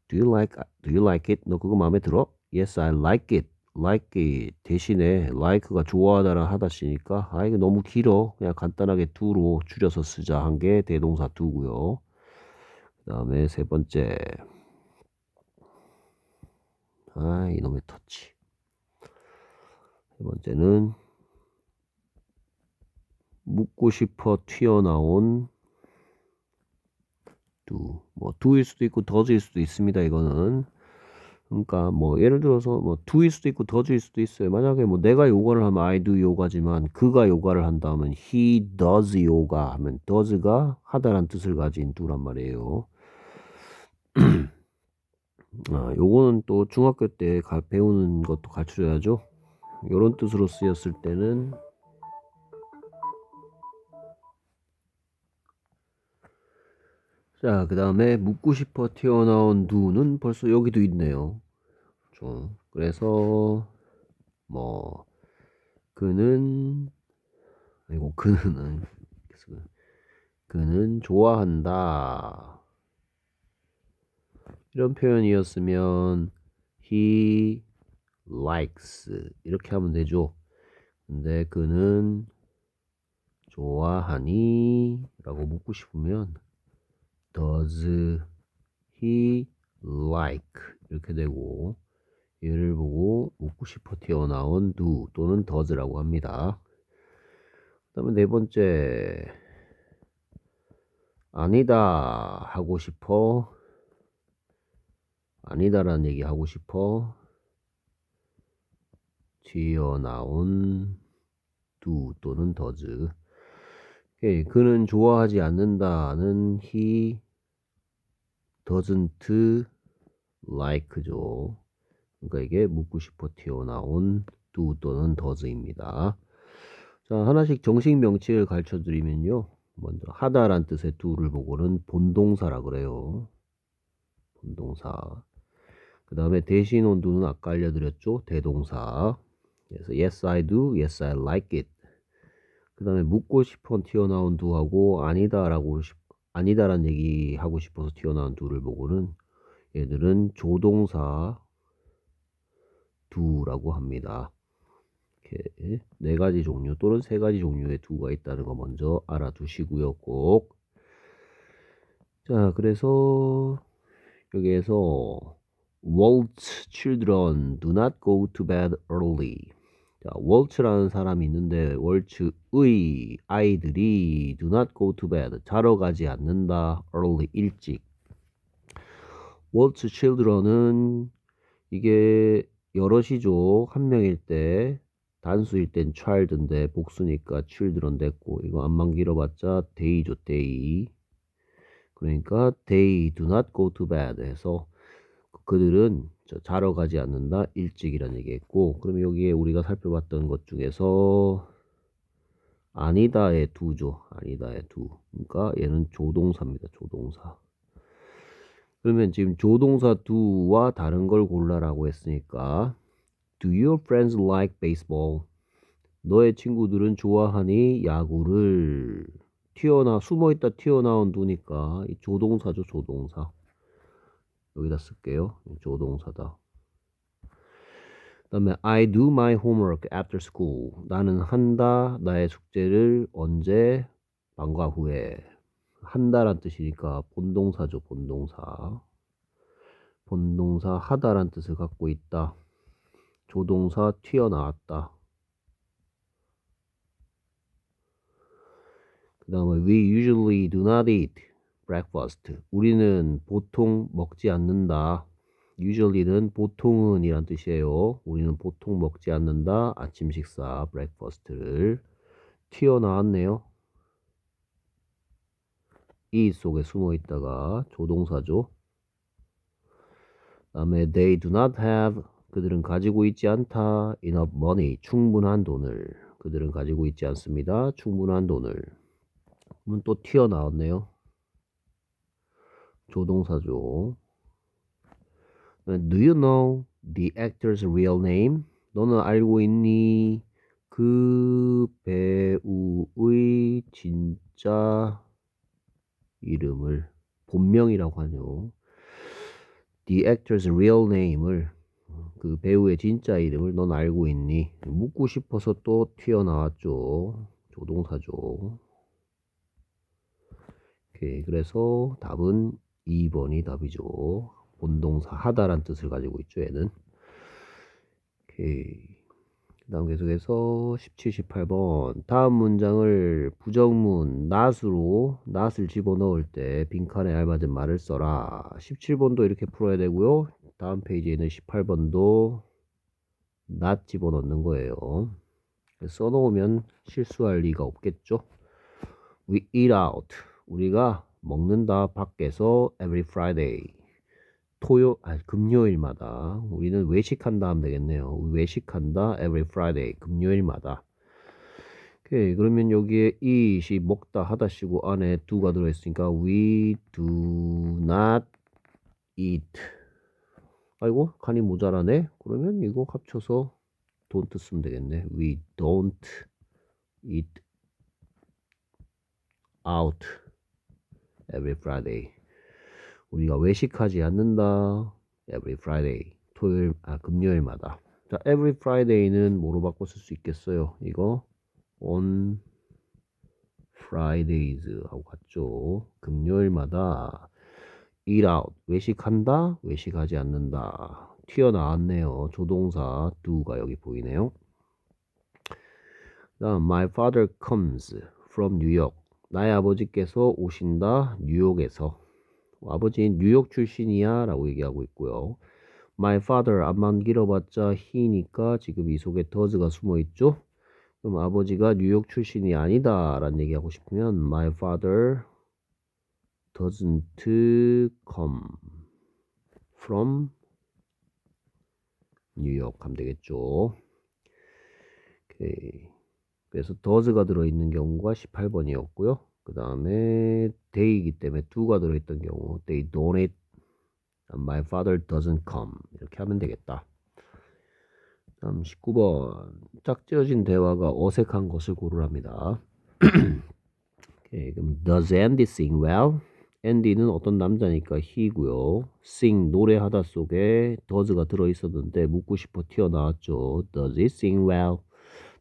Do you like Do you like it? 너 그거 마음에 들어? Yes, I like it. like it 대신에 like가 좋아하다라 하다시니까 아 이거 너무 길어 그냥 간단하게 d 로 줄여서 쓰자 한 게 대동사 d 고요그 다음에 세 번째 아 이놈의 터치 세 번째는 묻고 싶어 튀어나온 d 뭐 d 일 수도 있고 d o 일 수도 있습니다 이거는 그러니까 뭐 예를 들어서 뭐 d 일 수도 있고 d o 일 수도 있어요 만약에 뭐 내가 요가를 하면 I do 요가지만 그가 요가를 한다면 he does 요가 하면 does가 하다란 뜻을 가진 d 란 말이에요 아, 요거는 또 중학교 때 가, 배우는 것도 가르쳐줘야죠 이런 뜻으로 쓰였을 때는 자, 그 다음에 묻고 싶어 튀어나온 누는 벌써 여기도 있네요. 좀 그래서 뭐 그는 아이고 그는 그는 좋아한다 이런 표현이었으면 he likes 이렇게 하면 되죠. 근데 그는 좋아하니? 라고 묻고 싶으면 does he like 이렇게 되고 얘를 보고 웃고 싶어 튀어나온 do 또는 does라고 합니다. 그 다음에 네 번째 아니다 하고 싶어 아니다라는 얘기 하고 싶어 튀어나온 do 또는 does 오케이. 예, 그는 좋아하지 않는다는 he doesn't like죠. 그러니까 이게 묻고 싶어 튀어나온 do 또는 does입니다. 자, 하나씩 정식 명칭을 가르쳐 드리면요. 먼저 하다란 뜻의 do를 보고는 본동사라 그래요. 본동사. 그 다음에 대신 온도는 아까 알려드렸죠. 대동사. 그래서 yes I do, yes I like it. 그 다음에 묻고 싶은 튀어나온 두하고 아니다라고 아니다란 얘기 하고 싶어서 튀어나온 두를 보고는 얘들은 조동사 두라고 합니다. 이렇게 네 가지 종류 또는 세 가지 종류의 두가 있다는 거 먼저 알아두시고요, 꼭. 자, 그래서 여기에서 w a l t z children do not go to bed early. 자, 월츠라는 사람이 있는데 월츠의 아이들이 do not go to bed 자러 가지 않는다 early 일찍 월츠 children은 이게 여럿이죠 한 명일 때 단수일 땐 child인데 복수니까 children 됐고 이거 안만 길어봤자 day죠 day 그러니까 they do not go to bed 해서 그들은 자러 가지 않는다 일찍이란 얘기했고 그럼 여기에 우리가 살펴봤던 것 중에서 아니다의 두죠 아니다의 두 그러니까 얘는 조동사입니다 조동사 그러면 지금 조동사 두와 다른 걸 골라라고 했으니까 Do your friends like baseball? 너의 친구들은 좋아하니 야구를 튀어나 숨어있다 튀어나온 두니까 조동사죠 조동사 여기다 쓸게요. 조동사다. 그다음에 I do my homework after school. 나는 한다 나의 숙제를 언제 방과 후에 한다란 뜻이니까 본동사죠 본동사 본동사 하다란 뜻을 갖고 있다 조동사 튀어나왔다 그 다음에 we usually do not eat breakfast. 우리는 보통 먹지 않는다. usually는 보통은 이란 뜻이에요. 우리는 보통 먹지 않는다. 아침 식사, breakfast를. 튀어나왔네요. 이 속에 숨어 있다가 조동사죠. 다음에 they do not have 그들은 가지고 있지 않다 enough money 충분한 돈을 그들은 가지고 있지 않습니다. 충분한 돈을. 또 튀어나왔네요. 조동사죠. 네, do you know the actor's real name? 너는 알고 있니? 그 배우의 진짜 이름을 본명이라고 하죠. The actor's real name을 그 배우의 진짜 이름을 넌 알고 있니? 묻고 싶어서 또 튀어나왔죠. 조동사죠. 오케이, 그래서 답은 2번이 답이죠. 본동사 하다란 뜻을 가지고 있죠. 얘는. 그 다음 계속해서 17, 18번 다음 문장을 부정문 낫으로 낫을 집어넣을 때 빈칸에 알맞은 말을 써라 17번도 이렇게 풀어야 되고요 다음 페이지에 있는 18번도 낫 집어넣는 거예요 써놓으면 실수할 리가 없겠죠 We eat out 우리가 먹는다 밖에서 every Friday 토요 아 금요일마다 우리는 외식한다 하면 되겠네요. 외식한다 every Friday 금요일마다. 오케이 그러면 여기에 이시 먹다 하다시고 안에 두가 들어있으니까 we do not eat. 아이고 간이 모자라네. 그러면 이거 합쳐서 don't 쓰면 되겠네. we don't eat out. every Friday. 우리가 외식하지 않는다. every Friday. 토요일 아 금요일마다. 자, every Friday는 뭐로 바꿔 쓸수 있겠어요? 이거 on Fridays 하고 같죠. 금요일마다 eat out 외식한다, 외식하지 않는다. 튀어나왔네요. 조동사 do가 여기 보이네요. 다음 my father comes from New York. 나의 아버지께서 오신다 뉴욕에서 아버지 뉴욕 출신이야 라고 얘기하고 있고요. My father 앞만 길어봤자 he니까 지금 이 속에 does가 숨어 있죠. 그럼 아버지가 뉴욕 출신이 아니다 라는 얘기하고 싶으면 My father doesn't come from 뉴욕 하면 되겠죠. 오케이. 그래서 더즈가 들어있는 경우가 18번이었고요. 그 다음에 데이이기 때문에 두가 들어있던 경우 they d o n t and my father doesn't come 이렇게 하면 되겠다. 다음 19번 짝지어진 대화가 어색한 것을 고르랍니다. 오케이, 그럼 does Andy sing well? a n d y 는 어떤 남자니까 he고요. sing 노래하다 속에 does가 들어있었는데 묻고 싶어 튀어나왔죠. does he sing well?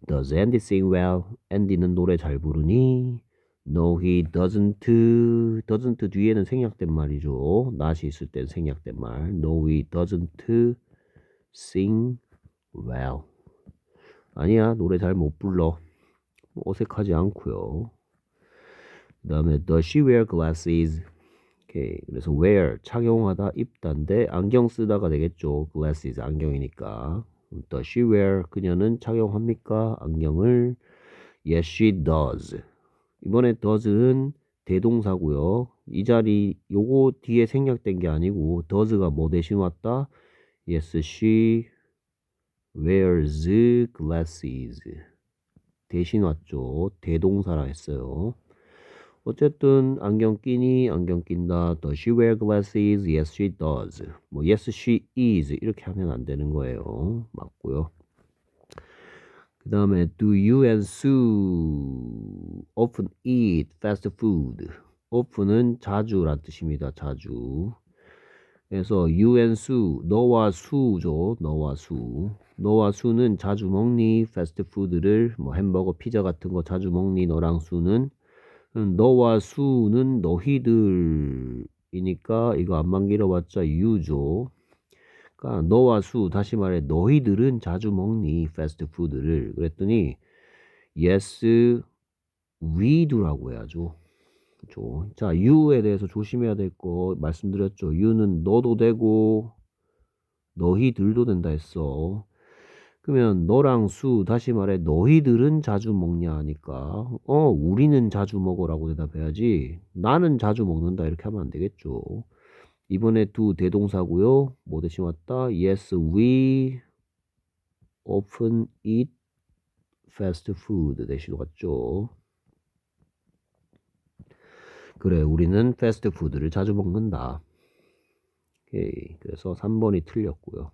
Does Andy sing well? Andy는 노래 잘 부르니? No, he doesn't. doesn't 뒤에는 생략된 말이죠. not이 있을 땐 생략된 말. No, he doesn't sing well. 아니야, 노래 잘 못 불러. 어색하지 않고요. 그 다음에 does she wear glasses? 오케이, 그래서 wear 착용하다 입단데 안경 쓰다가 되겠죠. glasses 안경이니까. does she wear? 그녀는 착용합니까? 안경을 yes she does. 이번에 does는 대동사고요. 이 자리 요거 뒤에 생략된 게 아니고 does가 뭐 대신 왔다? yes she wears glasses. 대신 왔죠. 대동사라 했어요. 어쨌든 안경 끼니 안경 낀다. Does she wear glasses? Yes, she does. 뭐 yes, she is 이렇게 하면 안 되는 거예요. 맞고요. 그 다음에 do you and Sue often eat fast food? often은 자주란 뜻입니다. 자주. 그래서 you and Sue, 너와 수죠. 너와 수. 너와 수는 자주 먹니? fast food를 뭐 햄버거, 피자 같은 거 자주 먹니? 너랑 수는 음, 너와 수는 너희들이니까 이거 안 만기러봤자 유죠. 그러니까 너와 수 다시 말해 너희들은 자주 먹니 패스트푸드를 그랬더니 yes we do라고 해야죠. 그렇죠. 자, you에 대해서 조심해야 될 거 말씀드렸죠. you는 너도 되고 너희들도 된다 했어. 그러면 너랑 수 다시 말해 너희들은 자주 먹냐 하니까 어 우리는 자주 먹어라고 대답해야지 나는 자주 먹는다 이렇게 하면 안 되겠죠. 이번에 두 대동사고요. 뭐 대신 왔다? Yes, we often eat fast food 대신 왔죠. 그래, 우리는 패스트푸드를 자주 먹는다. 오케이, 그래서 3번이 틀렸고요.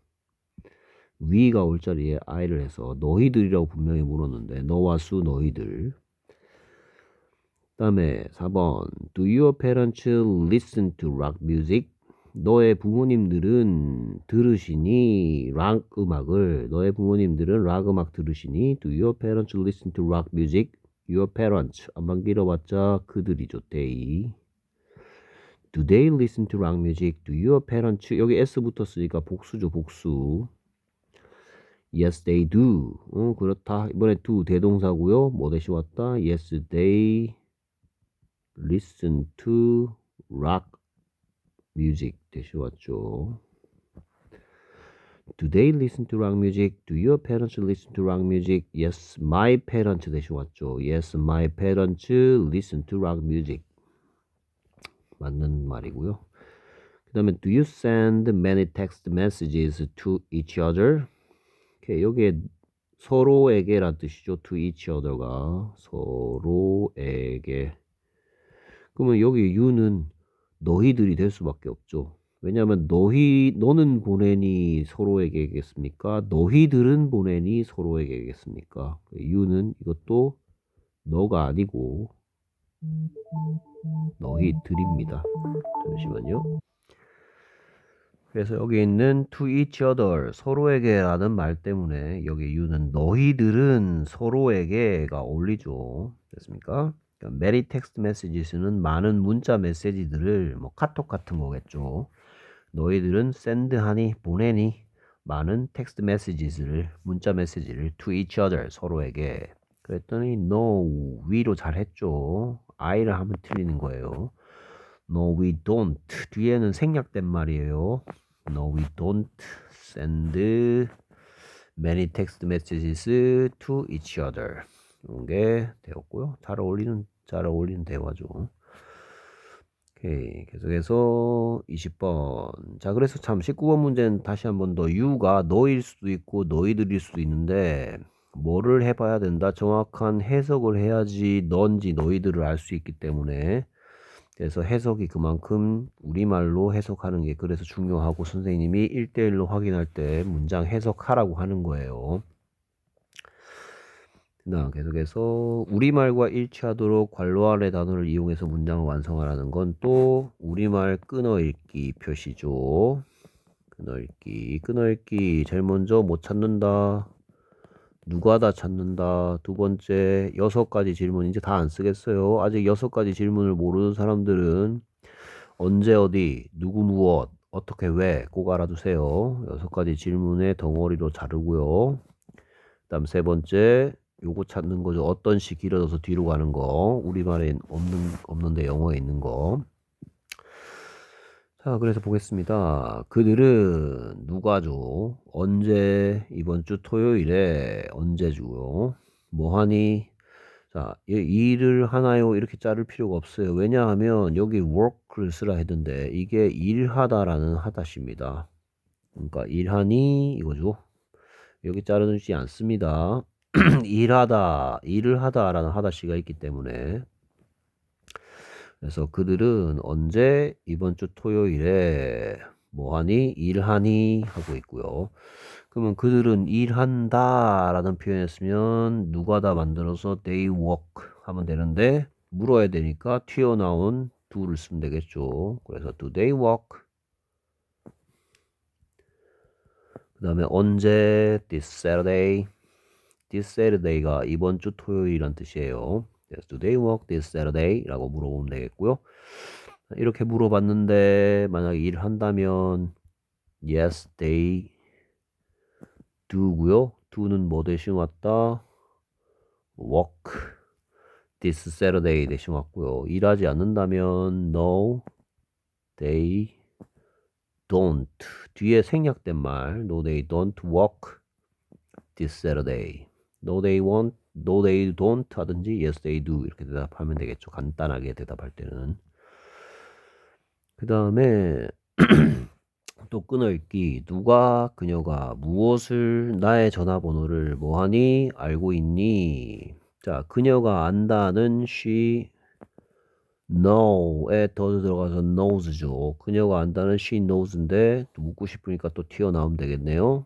위가 올 자리에 아이를 해서 너희들이라고 분명히 물었는데 너와 수 너희들 다음에 4번 Do your parents listen to rock music? 너의 부모님들은 들으시니 락 음악을 너의 부모님들은 락 음악 들으시니 Do your parents listen to rock music? Your parents 안만 길어봤자 그들이 좋대이 Do they listen to rock music? Do your parents 여기 s 붙었으니까 복수죠 복수 Yes, they do. 어, 그렇다. 이번에 do 대동사고요. 뭐 대시 왔다. Yes, they listen to rock music 대시 왔죠. Do they listen to rock music? Do your parents listen to rock music? Yes, my parents 대시 왔죠. Yes, my parents listen to rock music. 맞는 말이고요. 그 다음에 Do you send many text messages to each other? 오케이 여기에 서로에게 란 뜻이죠 to each other가 서로에게 그러면 여기 you는 너희들이 될 수밖에 없죠 왜냐하면 너희 너는 보내니 서로에게겠습니까 너희들은 보내니 서로에게겠습니까 you는 이것도 너가 아니고 음. 너희들입니다 잠시만요 그래서 여기 있는 to each other 서로에게라는 말 때문에 여기 you는 너희들은 서로에게가 어울리죠. 됐습니까? 그러니까 메리 텍스트 메시지스는 많은 문자 메시지들을 뭐 카톡 같은 거겠죠. 너희들은 s e 샌드하니 보내니 많은 텍스트 메시지를 문자 메시지를 to each other 서로에게 그랬더니 no we로 잘했죠. I를 하면 틀리는 거예요. No we don't 뒤에는 생략된 말이에요. No, we don't send many text messages to each other. 이런 게 되었고요. 잘 어울리는 잘 어울리는 대화죠. 오케이. 계속해서 20번. 자, 그래서 참 19번 문제는 다시 한번더 유가 너일 수도 있고 너희들일 수도 있는데 뭐를 해봐야 된다. 정확한 해석을 해야지 넌지 너희들을 알 수 있기 때문에 그래서 해석이 그만큼 우리말로 해석하는 게 그래서 중요하고 선생님이 1대1로 확인할 때 문장 해석하라고 하는 거예요. 나 계속해서 우리말과 일치하도록 관로 아래 단어를 이용해서 문장을 완성하라는 건 또 우리말 끊어읽기 표시죠. 끊어읽기, 끊어읽기 제일 먼저 못 찾는다. 누가 다찾는다 두 번째 여섯 가지 질문 이제 다 안 쓰겠어요. 아직 여섯 가지 질문을 모르는 사람들은 언제 어디 누구 무엇 어떻게 왜 꼭 알아두세요. 여섯 가지 질문의 덩어리로 자르고요. 그다음 세 번째 요거 찾는 거죠. 어떤 시 길어져서 뒤로 가는 거우리말에 없는 없는데 영어에 있는 거. 자, 그래서 보겠습니다. 그들은 누가죠? 언제 이번 주 토요일에 언제주요? 뭐하니? 자, 일을 하나요? 이렇게 자를 필요가 없어요. 왜냐하면 여기 work를 쓰라 했는데 이게 일하다라는 하다시입니다 그러니까 일하니 이거죠. 여기 자르지 않습니다. 일하다, 일을 하다라는 하다시가 있기 때문에 그래서 그들은 언제 이번 주 토요일에 뭐하니 일하니 하고 있고요. 그러면 그들은 일한다라는 표현했으면 누가 다 만들어서 they work 하면 되는데 물어야 되니까 튀어나온 do를 쓰면 되겠죠. 그래서 do they work? 그 다음에 언제 this Saturday? this Saturday가 이번 주 토요일이란 뜻이에요. Does t o d a y work this Saturday? 라고 물어보면 되겠고요. 이렇게 물어봤는데 만약에 일을 한다면 yes they do고요. do는 뭐 대신 왔다? work this Saturday 대신 왔고요. 일하지 않는다면 no they don't 뒤에 생략된 말 no they don't work this Saturday no they won't no they don't 하든지 yes they do 이렇게 대답하면 되겠죠. 간단하게 대답할 때는. 그 다음에 또 끊어읽기 누가 그녀가 무엇을 나의 전화번호를 뭐하니 알고 있니 자 그녀가 안다는 she know에 더 들어가서 knows죠 그녀가 안다는 she knows인데 묻고 싶으니까 또 튀어나오면 되겠네요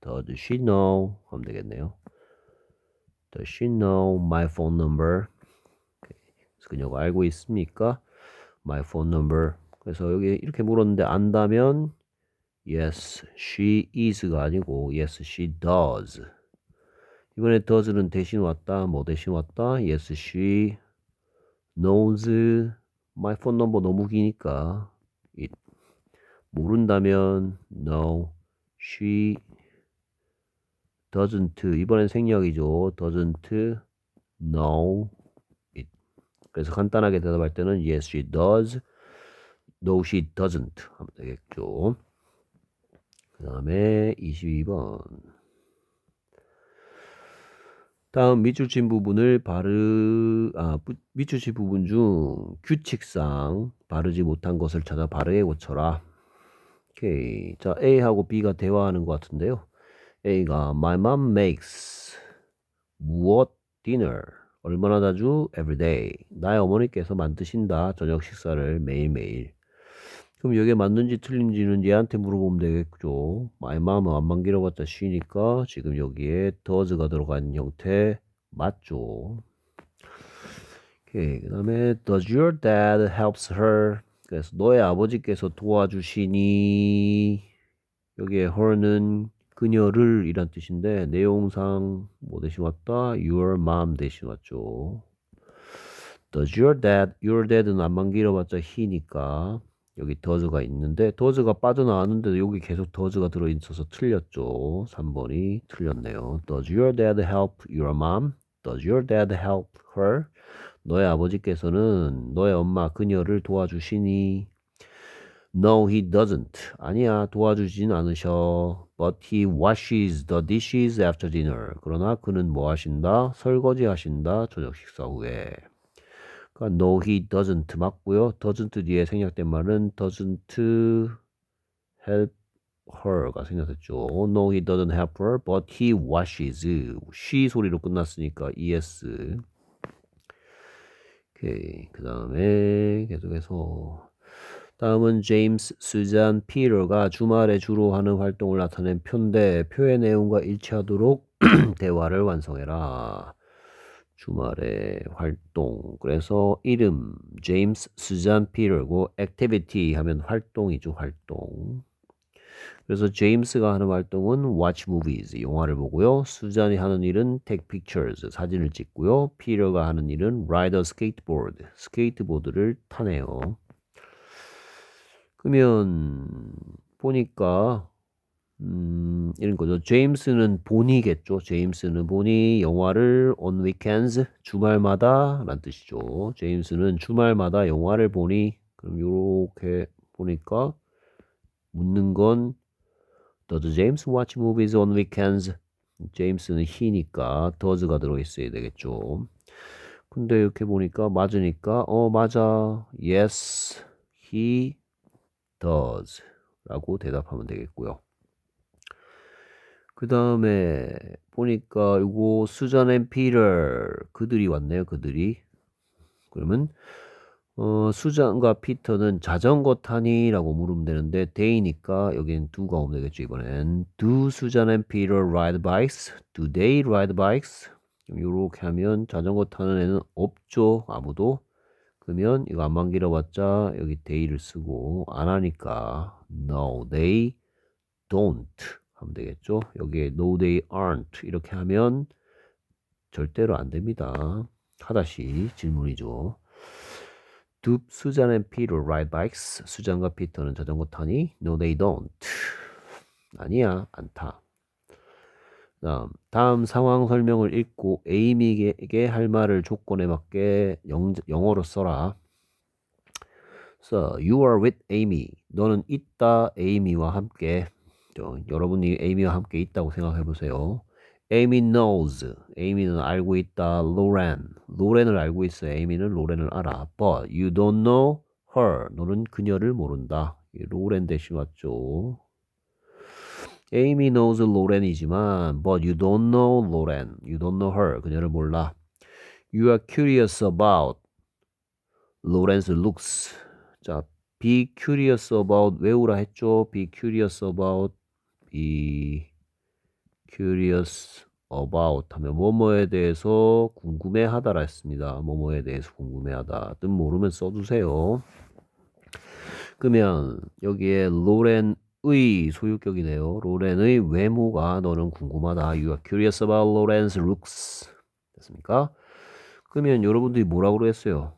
더 o e s she know 하면 되겠네요 Does she know my phone number? 그래서 그녀가 알고 있습니까? My phone number. 그래서 여기 이렇게 물었는데 안다면 yes she is가 아니고 yes she does. 이번에 does는 대신 왔다, 뭐 대신 왔다. Yes she knows my phone number 너무 기니까 it 모른다면 no she doesn't 이번엔 생략이죠. doesn't know it. 그래서 간단하게 대답할 때는 yes she does, no she doesn't 하면 되겠죠. 그 다음에 22번 다음 밑줄친 부분을 바르 아 밑줄친 부분 중 규칙상 바르지 못한 것을 찾아 바르게 고쳐라. 오케이 자 A하고 B가 대화하는 것 같은데요. A가 My mom makes 무엇 dinner 얼마나 자주 every day 나의 어머니께서 만드신다 저녁 식사를 매일매일 그럼 여기에 맞는지 틀린지는 얘한테 물어보면 되겠죠 My mom은 안 만기려봤자 쉬니까 지금 여기에 does가 들어간 형태 맞죠 그 다음에 does your dad helps her 그래서 너의 아버지께서 도와주시니 여기에 her는 그녀를 이란 뜻인데 내용상 뭐 대신 왔다? Your mom 대신 왔죠. Does your dad? Your dad는 안만 길어봤자 he니까 여기 does가 있는데 does가 빠져나왔는데 여기 계속 does가 들어있어서 틀렸죠. 3번이 틀렸네요. Does your dad help your mom? Does your dad help her? 너의 아버지께서는 너의 엄마 그녀를 도와주시니 No, he doesn't. 아니야, 도와주진 않으셔. But he washes the dishes after dinner. 그러나 그는 뭐 하신다? 설거지 하신다. 저녁 식사 후에. 그러니까 no, he doesn't 맞고요. doesn't 뒤에 생략된 말은 doesn't help her가 생략됐죠. No, he doesn't help her, but he washes. she 소리로 끝났으니까 es. 오케이. 그 다음에 계속해서 다음은 제임스, 수잔, 피터가 주말에 주로 하는 활동을 나타낸 표인데 표의 내용과 일치하도록 대화를 완성해라. 주말에 활동. 그래서 이름 제임스, 수잔, 피터고 액티비티 하면 활동이죠. 활동. 그래서 제임스가 하는 활동은 watch movies 영화를 보고요. 수잔이 하는 일은 take pictures 사진을 찍고요. 피터가 하는 일은 ride a skateboard 스케이트보드를 타네요. 그러면 보니까 음, 이런 거죠. 제임스는 본이겠죠. 제임스는 본이 영화를 on weekends 주말마다 라는 뜻이죠. 제임스는 주말마다 영화를 보니 그럼 요렇게 보니까 묻는 건 Does James watch movies on weekends? 제임스는 he니까 does가 들어있어야 되겠죠. 근데 이렇게 보니까 맞으니까 어 맞아. Yes, he does 라고 대답하면 되겠고요. 그 다음에 보니까 이거 수잔 앤 피터 그들이 왔네요. 그들이 그러면 어, 수잔과 피터는 자전거 타니? 라고 물으면 되는데 데이니까 여기는 두가 오면 되겠죠 이번엔 Do 수잔 앤 피터 ride bikes? Do they ride bikes? 이렇게 하면 자전거 타는 애는 없죠 아무도 그러면 이거 안만 길어봤자 여기 day를 쓰고 안 하니까 no they don't 하면 되겠죠. 여기에 no they aren't 이렇게 하면 절대로 안 됩니다. 하다시 질문이죠. Do Susan and Peter ride bikes? 수잔과 피터는 자전거 타니? No, they don't. 아니야, 안 타. 어, 다음 상황 설명을 읽고 에이미에게 할 말을 조건에 맞게 영, 어로 써라. So, you are with Amy. 너는 있다 에이미와 함께. 어, 여러분이 에이미와 함께 있다고 생각해 보세요. Amy knows. 에이미는 알고 있다. Loren. 로렌을 알고 있어. 에이미는 로렌을 알아. But you don't know her. 너는 그녀를 모른다. 로렌 대신 왔죠. Amy knows Lauren이지만 but you don't know Lauren. You don't know her. 그녀를 몰라. You are curious about Lauren's looks. 자, be curious about 외우라 했죠. be curious about be curious about 하면 뭐뭐에 대해서 궁금해하다라 했습니다. 뭐뭐에 대해서 궁금해하다. 뜻 모르면 써주세요. 그러면 여기에 로렌 의 소유격이네요. 로렌의 외모가 너는 궁금하다. You are curious about Loren's looks. 됐습니까? 그러면 여러분들이 뭐라고 그랬어요?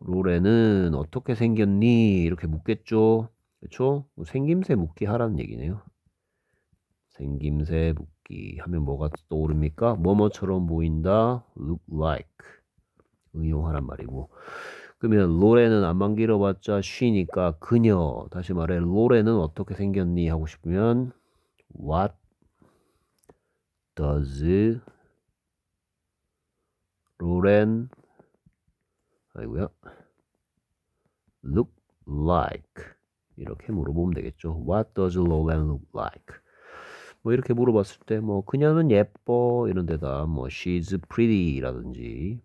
로렌은 어떻게 생겼니? 이렇게 묻겠죠. 그쵸 뭐 생김새 묻기 하라는 얘기네요. 생김새 묻기 하면 뭐가 떠오릅니까? 뭐뭐처럼 보인다. look like. 응용하란 말이고. 그러면 로레는 안만 길어봤자 쉬니까 그녀 다시 말해 로레는 어떻게 생겼니 하고 싶으면 what does 로렌 아이고야 look like 이렇게 물어보면 되겠죠. What does l o look like? 뭐 이렇게 물어봤을 때 뭐 그녀는 예뻐 이런 데다 뭐 she's pretty라든지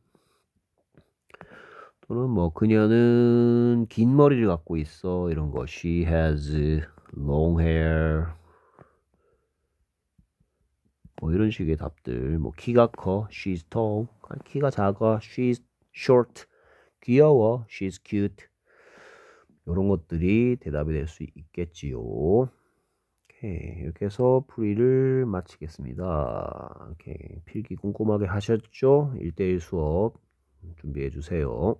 또는 뭐 그녀는 긴 머리를 갖고 있어 이런 거 she has long hair 뭐 이런 식의 답들 뭐 키가 커 she's tall 키가 작아 she's short 귀여워 she's cute 이런 것들이 대답이 될 수 있겠지요 오케이 이렇게 해서 풀이를 마치겠습니다 이렇게 필기 꼼꼼하게 하셨죠 1대1 수업 준비해 주세요